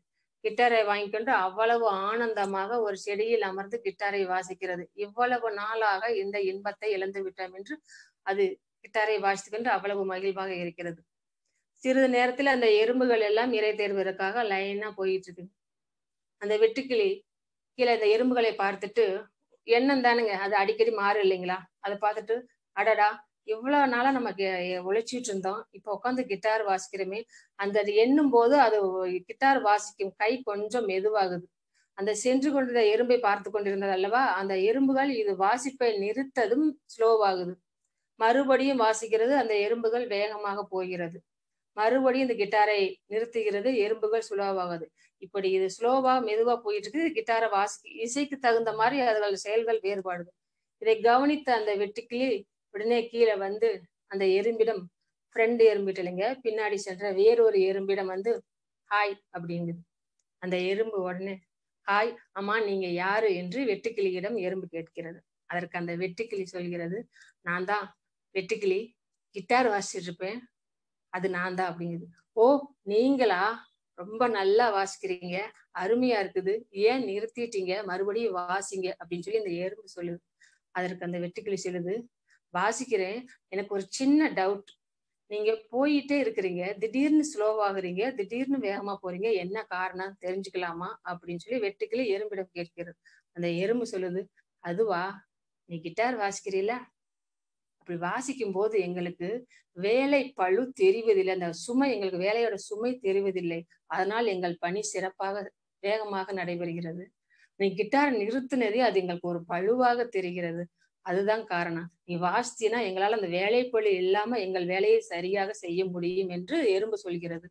கிட்டாரை வாங்கிக்கொண்டு அவ்வளவு ஆனந்தமாக ஒரு செடியில் அமர்ந்து கிட்டாரை வாசிக்கிறது இவ்வளவு நாளாக இந்த இன்பத்தை இழந்து விட்டோம் என்று அது வாசித்துக் வாசித்துக்கொண்டு அவ்வளவு மகிழ்வாக இருக்கிறது சிறிது நேரத்தில் அந்த எறும்புகள் எல்லாம் இறை தேர்வதற்காக லைனா போயிட்டு இருக்கு அந்த வெட்டுக்கிளி கீழே இந்த எறும்புகளை பார்த்துட்டு எண்ணம் தானுங்க அது அடிக்கடி மாறு இல்லைங்களா அதை பார்த்துட்டு அடடா இவ்வளவு நாளா நம்ம உழைச்சிட்டு இருந்தோம் இப்போ உட்காந்து கிட்டார் வாசிக்கிறோமே அந்த எண்ணும் போது அது கிட்டார் வாசிக்கும் கை கொஞ்சம் மெதுவாகுது அந்த சென்று கொண்டிருந்த எறும்பை பார்த்து கொண்டிருந்தது அல்லவா அந்த எறும்புகள் இது வாசிப்பை நிறுத்ததும் ஸ்லோவாகுது மறுபடியும் வாசிக்கிறது அந்த எறும்புகள் வேகமாக போகிறது மறுபடியும் இந்த கிட்டாரை நிறுத்துகிறது எறும்புகள் சுலோவாகுது இப்படி இது ஸ்லோவா மெதுவா போயிட்டு இருக்கு கிட்டாரை வாசி இசைக்கு தகுந்த மாதிரி அதுகள் செயல்கள் வேறுபாடுது இதை கவனித்த அந்த வெட்டுக்கிளி உடனே கீழே வந்து அந்த எறும்பிடம் ஃப்ரெண்டு எறும்பிட்டு இல்லைங்க பின்னாடி சென்ற வேறொரு எறும்பிடம் வந்து ஹாய் அப்படிங்குது அந்த எறும்பு உடனே ஹாய் அம்மா நீங்க யாரு என்று வெட்டுக்கிளியிடம் எறும்பு கேட்கிறது அதற்கு அந்த வெட்டுக்கிளி சொல்கிறது நான் தான் வெட்டுக்கிளி கிட்டார் வாசிட்டு இருப்பேன் அது நான் தான் அப்படிங்குது ஓ நீங்களா ரொம்ப நல்லா வாசிக்கிறீங்க அருமையா இருக்குது ஏன் நிறுத்திட்டீங்க மறுபடியும் வாசிங்க அப்படின்னு சொல்லி அந்த எறும்பு சொல்லுது அதற்கு அந்த வெட்டுக்கிளி சொல்லுது வாசிக்கிறேன் எனக்கு ஒரு சின்ன டவுட் நீங்க போயிட்டே இருக்கிறீங்க திடீர்னு ஸ்லோவாகிறீங்க திடீர்னு வேகமா போறீங்க என்ன காரணம் தெரிஞ்சுக்கலாமா அப்படின்னு சொல்லி வெட்டுக்கிளி எறும்பிடம் கேட்கிறது அந்த எறும்பு சொல்லுது அதுவா நீ கிட்டார் வாசிக்கிறீல்ல அப்படி வாசிக்கும் போது எங்களுக்கு வேலை பழு தெரிவதில்லை அந்த சுமை எங்களுக்கு வேலையோட சுமை தெரிவதில்லை அதனால் எங்கள் பணி சிறப்பாக வேகமாக நடைபெறுகிறது நீ கிட்டார் நிறுத்தினதே அது எங்களுக்கு ஒரு பழுவாக தெரிகிறது அதுதான் காரணம் நீ வாசித்தினா எங்களால் அந்த வேலை பழு இல்லாம எங்கள் வேலையை சரியாக செய்ய முடியும் என்று எறும்பு சொல்கிறது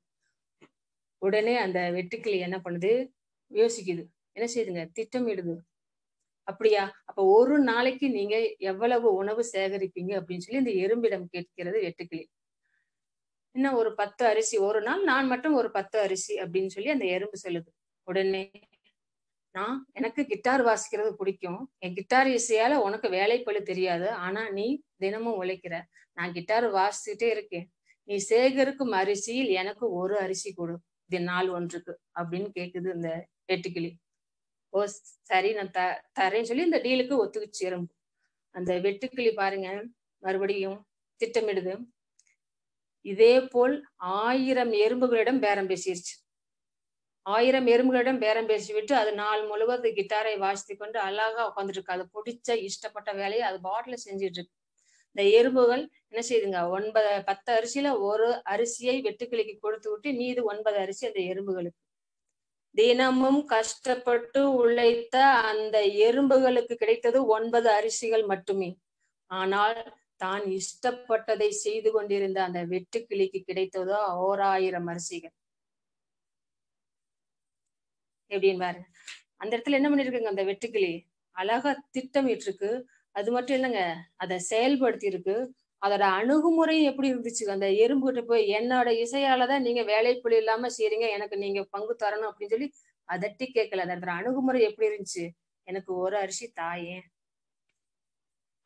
உடனே அந்த வெட்டுக்கிளி என்ன பண்ணுது யோசிக்குது என்ன செய்யுதுங்க திட்டமிடுது அப்படியா அப்ப ஒரு நாளைக்கு நீங்க எவ்வளவு உணவு சேகரிப்பீங்க அப்படின்னு சொல்லி இந்த எறும்பிடம் கேட்கிறது வெட்டுக்கிளி இன்னும் ஒரு பத்து அரிசி ஒரு நாள் நான் மட்டும் ஒரு பத்து அரிசி அப்படின்னு சொல்லி அந்த எறும்பு சொல்லுது உடனே நான் எனக்கு கிட்டார் வாசிக்கிறது பிடிக்கும் என் கிட்டார் இசையால உனக்கு வேலை பழு தெரியாது ஆனா நீ தினமும் உழைக்கிற நான் கிட்டார் வாசிச்சுட்டே இருக்கேன் நீ சேகரிக்கும் அரிசியில் எனக்கு ஒரு அரிசி கொடு இது நாள் ஒன்றுக்கு அப்படின்னு கேக்குது இந்த வெட்டுக்கிளி ஓ சரி நான் த தரேன்னு சொல்லி இந்த டீலுக்கு ஒத்துக்குச்சு எறும்பு அந்த வெட்டுக்கிளி பாருங்க மறுபடியும் திட்டமிடுது இதே போல் ஆயிரம் எறும்புகளிடம் பேரம் பேசிருச்சு ஆயிரம் எறும்புகளிடம் பேரம் பேசிவிட்டு அது நாள் முழுவதும் கிட்டாரை வாசித்து கொண்டு அழகா உட்காந்துட்டு இருக்கு அது பிடிச்ச இஷ்டப்பட்ட வேலையை அது பாட்டில செஞ்சிட்டு இருக்கு இந்த எறும்புகள் என்ன செய்யுதுங்க ஒன்பது பத்து அரிசியில ஒரு அரிசியை வெட்டுக்கிளிக்கு கொடுத்து விட்டு மீது ஒன்பது அரிசி அந்த எறும்புகளுக்கு தினமும் கஷ்டப்பட்டு உழைத்த அந்த எறும்புகளுக்கு கிடைத்தது ஒன்பது அரிசிகள் மட்டுமே ஆனால் தான் இஷ்டப்பட்டதை செய்து கொண்டிருந்த அந்த வெட்டுக்கிளிக்கு கிடைத்ததோ ஓராயிரம் அரிசிகள் எப்படின்னு அந்த இடத்துல என்ன பண்ணிருக்குங்க அந்த வெட்டுக்கிளி அழகா திட்டமிட்டு இருக்கு அது மட்டும் இல்லைங்க அதை செயல்படுத்தி இருக்கு அதோட அணுகுமுறை எப்படி இருந்துச்சு அந்த எறும்பு கிட்ட போய் என்னோட இசையாலதான் நீங்க வேலை புள்ளி இல்லாம செய்றீங்க எனக்கு நீங்க பங்கு தரணும் அப்படின்னு சொல்லி அதட்டி கேட்கல அதோட அணுகுமுறை எப்படி இருந்துச்சு எனக்கு ஒரு அரிசி தாயே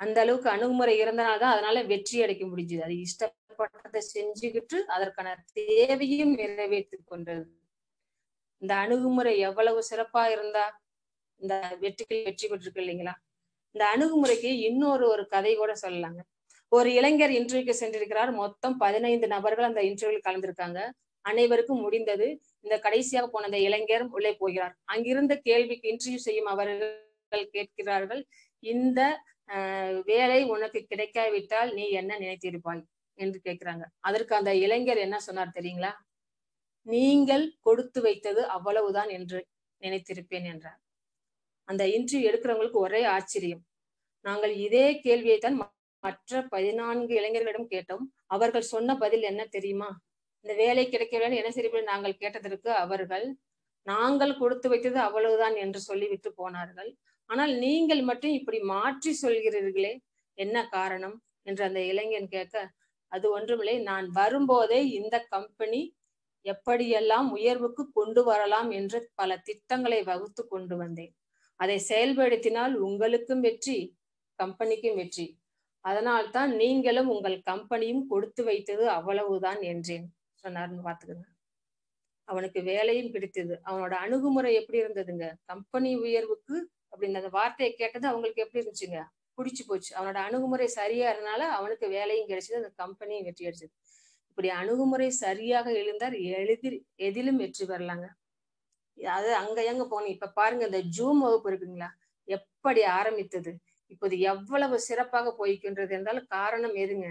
அந்த அளவுக்கு அணுகுமுறை இருந்தனால்தான் அதனால வெற்றி அடைக்க முடிஞ்சது அது இஷ்டப்பட்டதை செஞ்சுக்கிட்டு அதற்கான தேவையும் நிறைவேற்றி கொண்டது இந்த அணுகுமுறை எவ்வளவு சிறப்பா இருந்தா இந்த வெற்றிகள் வெற்றி பெற்றிருக்கு இல்லைங்களா இந்த அணுகுமுறைக்கு இன்னொரு ஒரு கதை கூட சொல்லலாங்க ஒரு இளைஞர் இன்டர்வியூக்கு சென்றிருக்கிறார் மொத்தம் பதினைந்து நபர்கள் அந்த இன்டர்வியூல கலந்திருக்காங்க அனைவருக்கும் முடிந்தது இந்த கடைசியாக போன அந்த இளைஞர் உள்ளே போகிறார் அங்கிருந்த கேள்விக்கு இன்டர்வியூ செய்யும் அவர்கள் கேட்கிறார்கள் இந்த வேலை உனக்கு கிடைக்காவிட்டால் நீ என்ன நினைத்திருப்பாய் என்று கேட்கிறாங்க அதற்கு அந்த இளைஞர் என்ன சொன்னார் தெரியுங்களா நீங்கள் கொடுத்து வைத்தது அவ்வளவுதான் என்று நினைத்திருப்பேன் என்றார் அந்த இன்டர்வியூ எடுக்கிறவங்களுக்கு ஒரே ஆச்சரியம் நாங்கள் இதே கேள்வியை தான் மற்ற பதினான்கு இளைஞர்களிடம் கேட்டோம் அவர்கள் சொன்ன பதில் என்ன தெரியுமா இந்த வேலை கிடைக்கவில்லை என்ன சிரிப்பு நாங்கள் கேட்டதற்கு அவர்கள் நாங்கள் கொடுத்து வைத்தது அவ்வளவுதான் என்று சொல்லிவிட்டு போனார்கள் ஆனால் நீங்கள் மட்டும் இப்படி மாற்றி சொல்கிறீர்களே என்ன காரணம் என்று அந்த இளைஞன் கேட்க அது ஒன்றுமில்லை நான் வரும்போதே இந்த கம்பெனி எப்படியெல்லாம் உயர்வுக்கு கொண்டு வரலாம் என்று பல திட்டங்களை வகுத்து கொண்டு வந்தேன் அதை செயல்படுத்தினால் உங்களுக்கும் வெற்றி கம்பெனிக்கும் வெற்றி அதனால்தான் நீங்களும் உங்கள் கம்பெனியும் கொடுத்து வைத்தது அவ்வளவுதான் என்றேன் சொன்னார்னு பாத்துக்கங்க அவனுக்கு வேலையும் கிடைத்தது அவனோட அணுகுமுறை எப்படி இருந்ததுங்க கம்பெனி உயர்வுக்கு அப்படின்னு அந்த வார்த்தையை கேட்டது அவங்களுக்கு எப்படி இருந்துச்சுங்க பிடிச்சு போச்சு அவனோட அணுகுமுறை சரியா இருந்தனால அவனுக்கு வேலையும் கிடைச்சது அந்த கம்பெனியும் வெற்றி அடிச்சது இப்படி அணுகுமுறை சரியாக எழுந்தார் எளிதில் எதிலும் வெற்றி பெறலாங்க அது அங்க எங்க போனேன் இப்ப பாருங்க இந்த ஜூம் வகுப்பு இருக்குங்களா எப்படி ஆரம்பித்தது இப்போது எவ்வளவு சிறப்பாக போய்க்கின்றது என்றால் காரணம் எதுங்க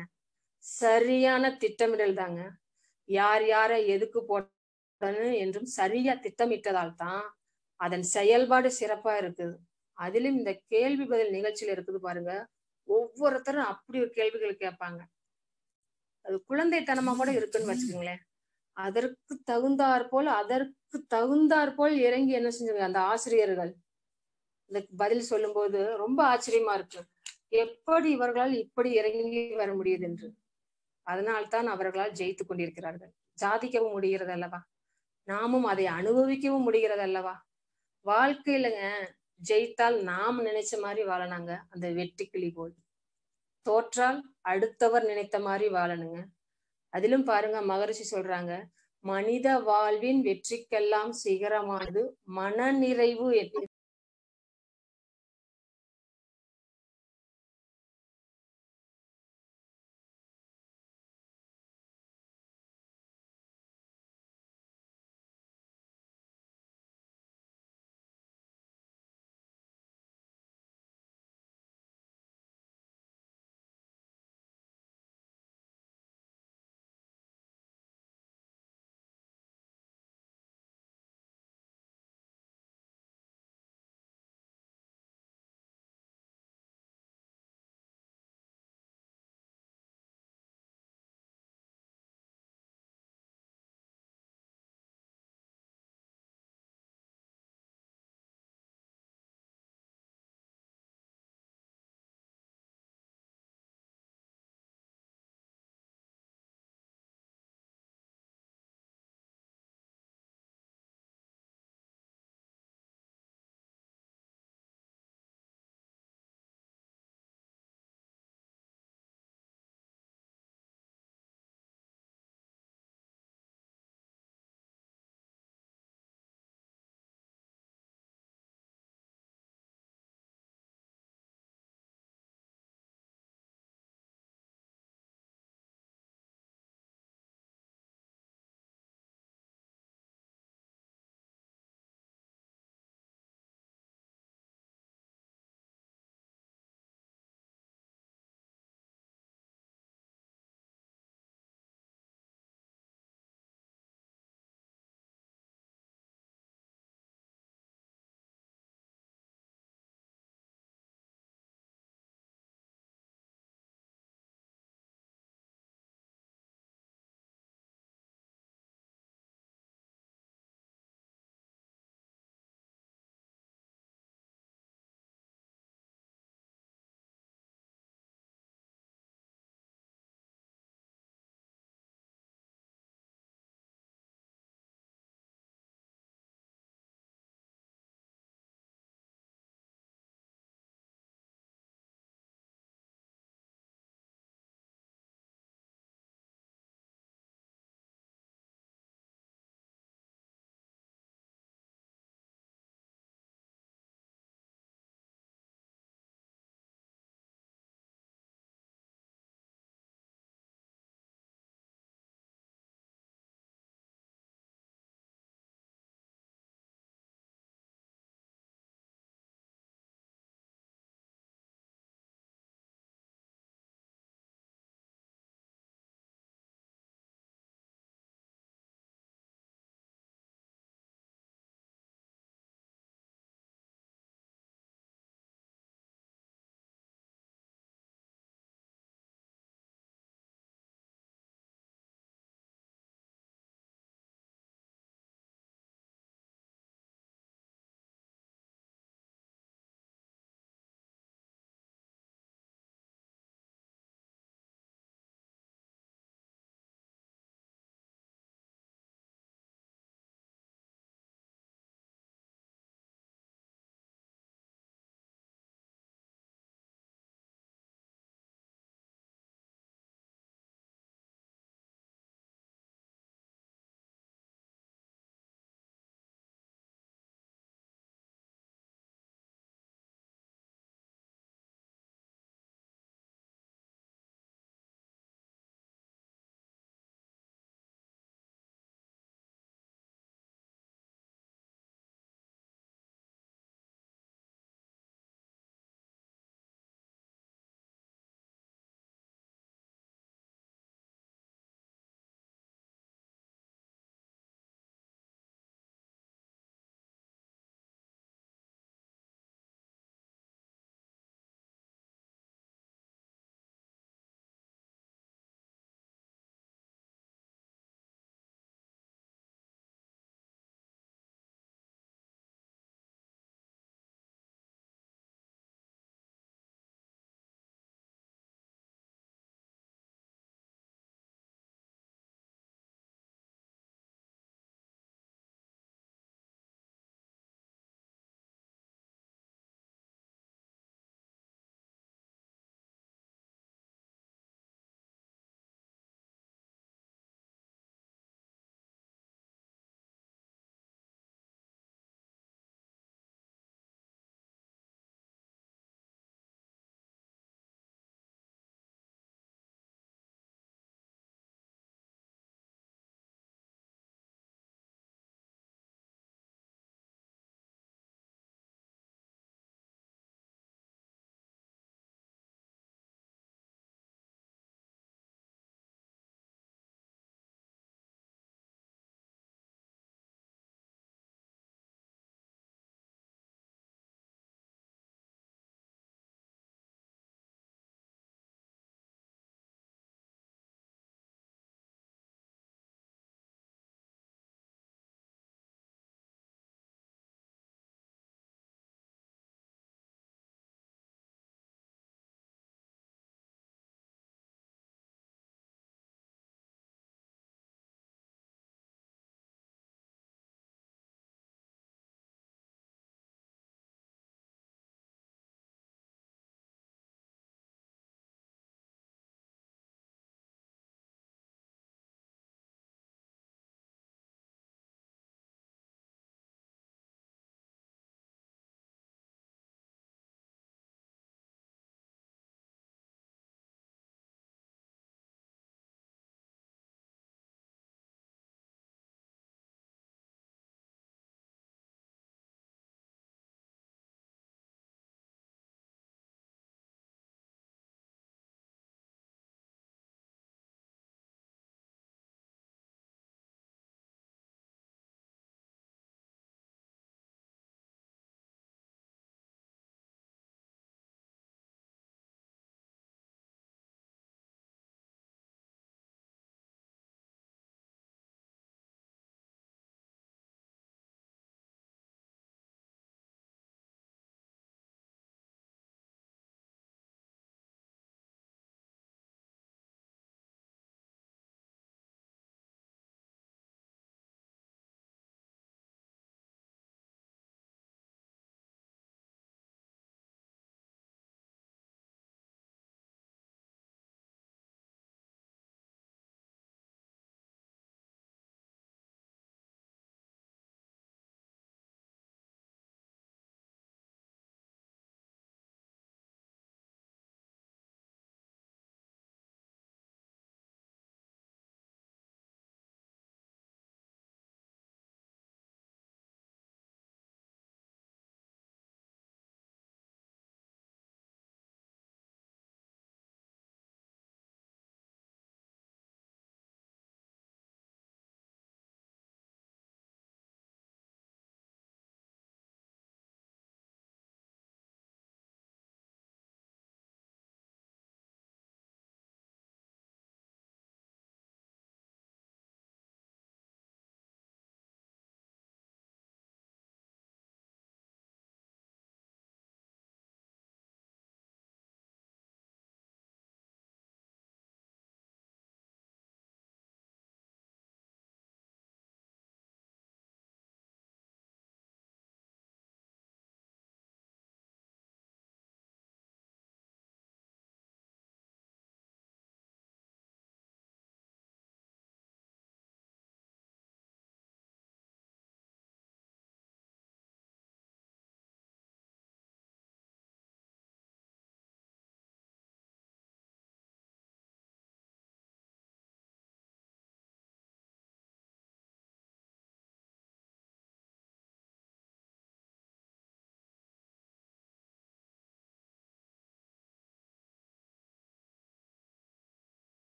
சரியான திட்டமிடல் தாங்க யார் யாரை எதுக்கு போட்டனு என்றும் சரியா திட்டமிட்டதால் தான் அதன் செயல்பாடு சிறப்பா இருக்குது அதிலும் இந்த கேள்வி பதில் நிகழ்ச்சியில இருக்குது பாருங்க ஒவ்வொருத்தரும் அப்படி ஒரு கேள்விகள் கேட்பாங்க அது குழந்தைத்தனமா கூட இருக்குன்னு வச்சுக்கோங்களேன் அதற்கு தகுந்தாற் போல் அதற்கு தகுந்தாற் போல் இறங்கி என்ன செஞ்சுங்க அந்த ஆசிரியர்கள் இந்த பதில் போது ரொம்ப ஆச்சரியமா இருக்கு எப்படி இவர்களால் இப்படி இறங்கி வர முடியுது என்று அதனால்தான் அவர்களால் ஜெயித்து கொண்டிருக்கிறார்கள் ஜாதிக்கவும் முடிகிறது அல்லவா நாமும் அதை அனுபவிக்கவும் முடிகிறது அல்லவா வாழ்க்கையிலங்க ஜெயித்தால் நாம் நினைச்ச மாதிரி வாழனாங்க அந்த கிளி போல் தோற்றால் அடுத்தவர் நினைத்த மாதிரி வாழணுங்க அதிலும் பாருங்க மகரிஷி சொல்றாங்க மனித வாழ்வின் வெற்றிக்கெல்லாம் சிகரமானது மன மனநிறைவு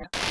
Yeah.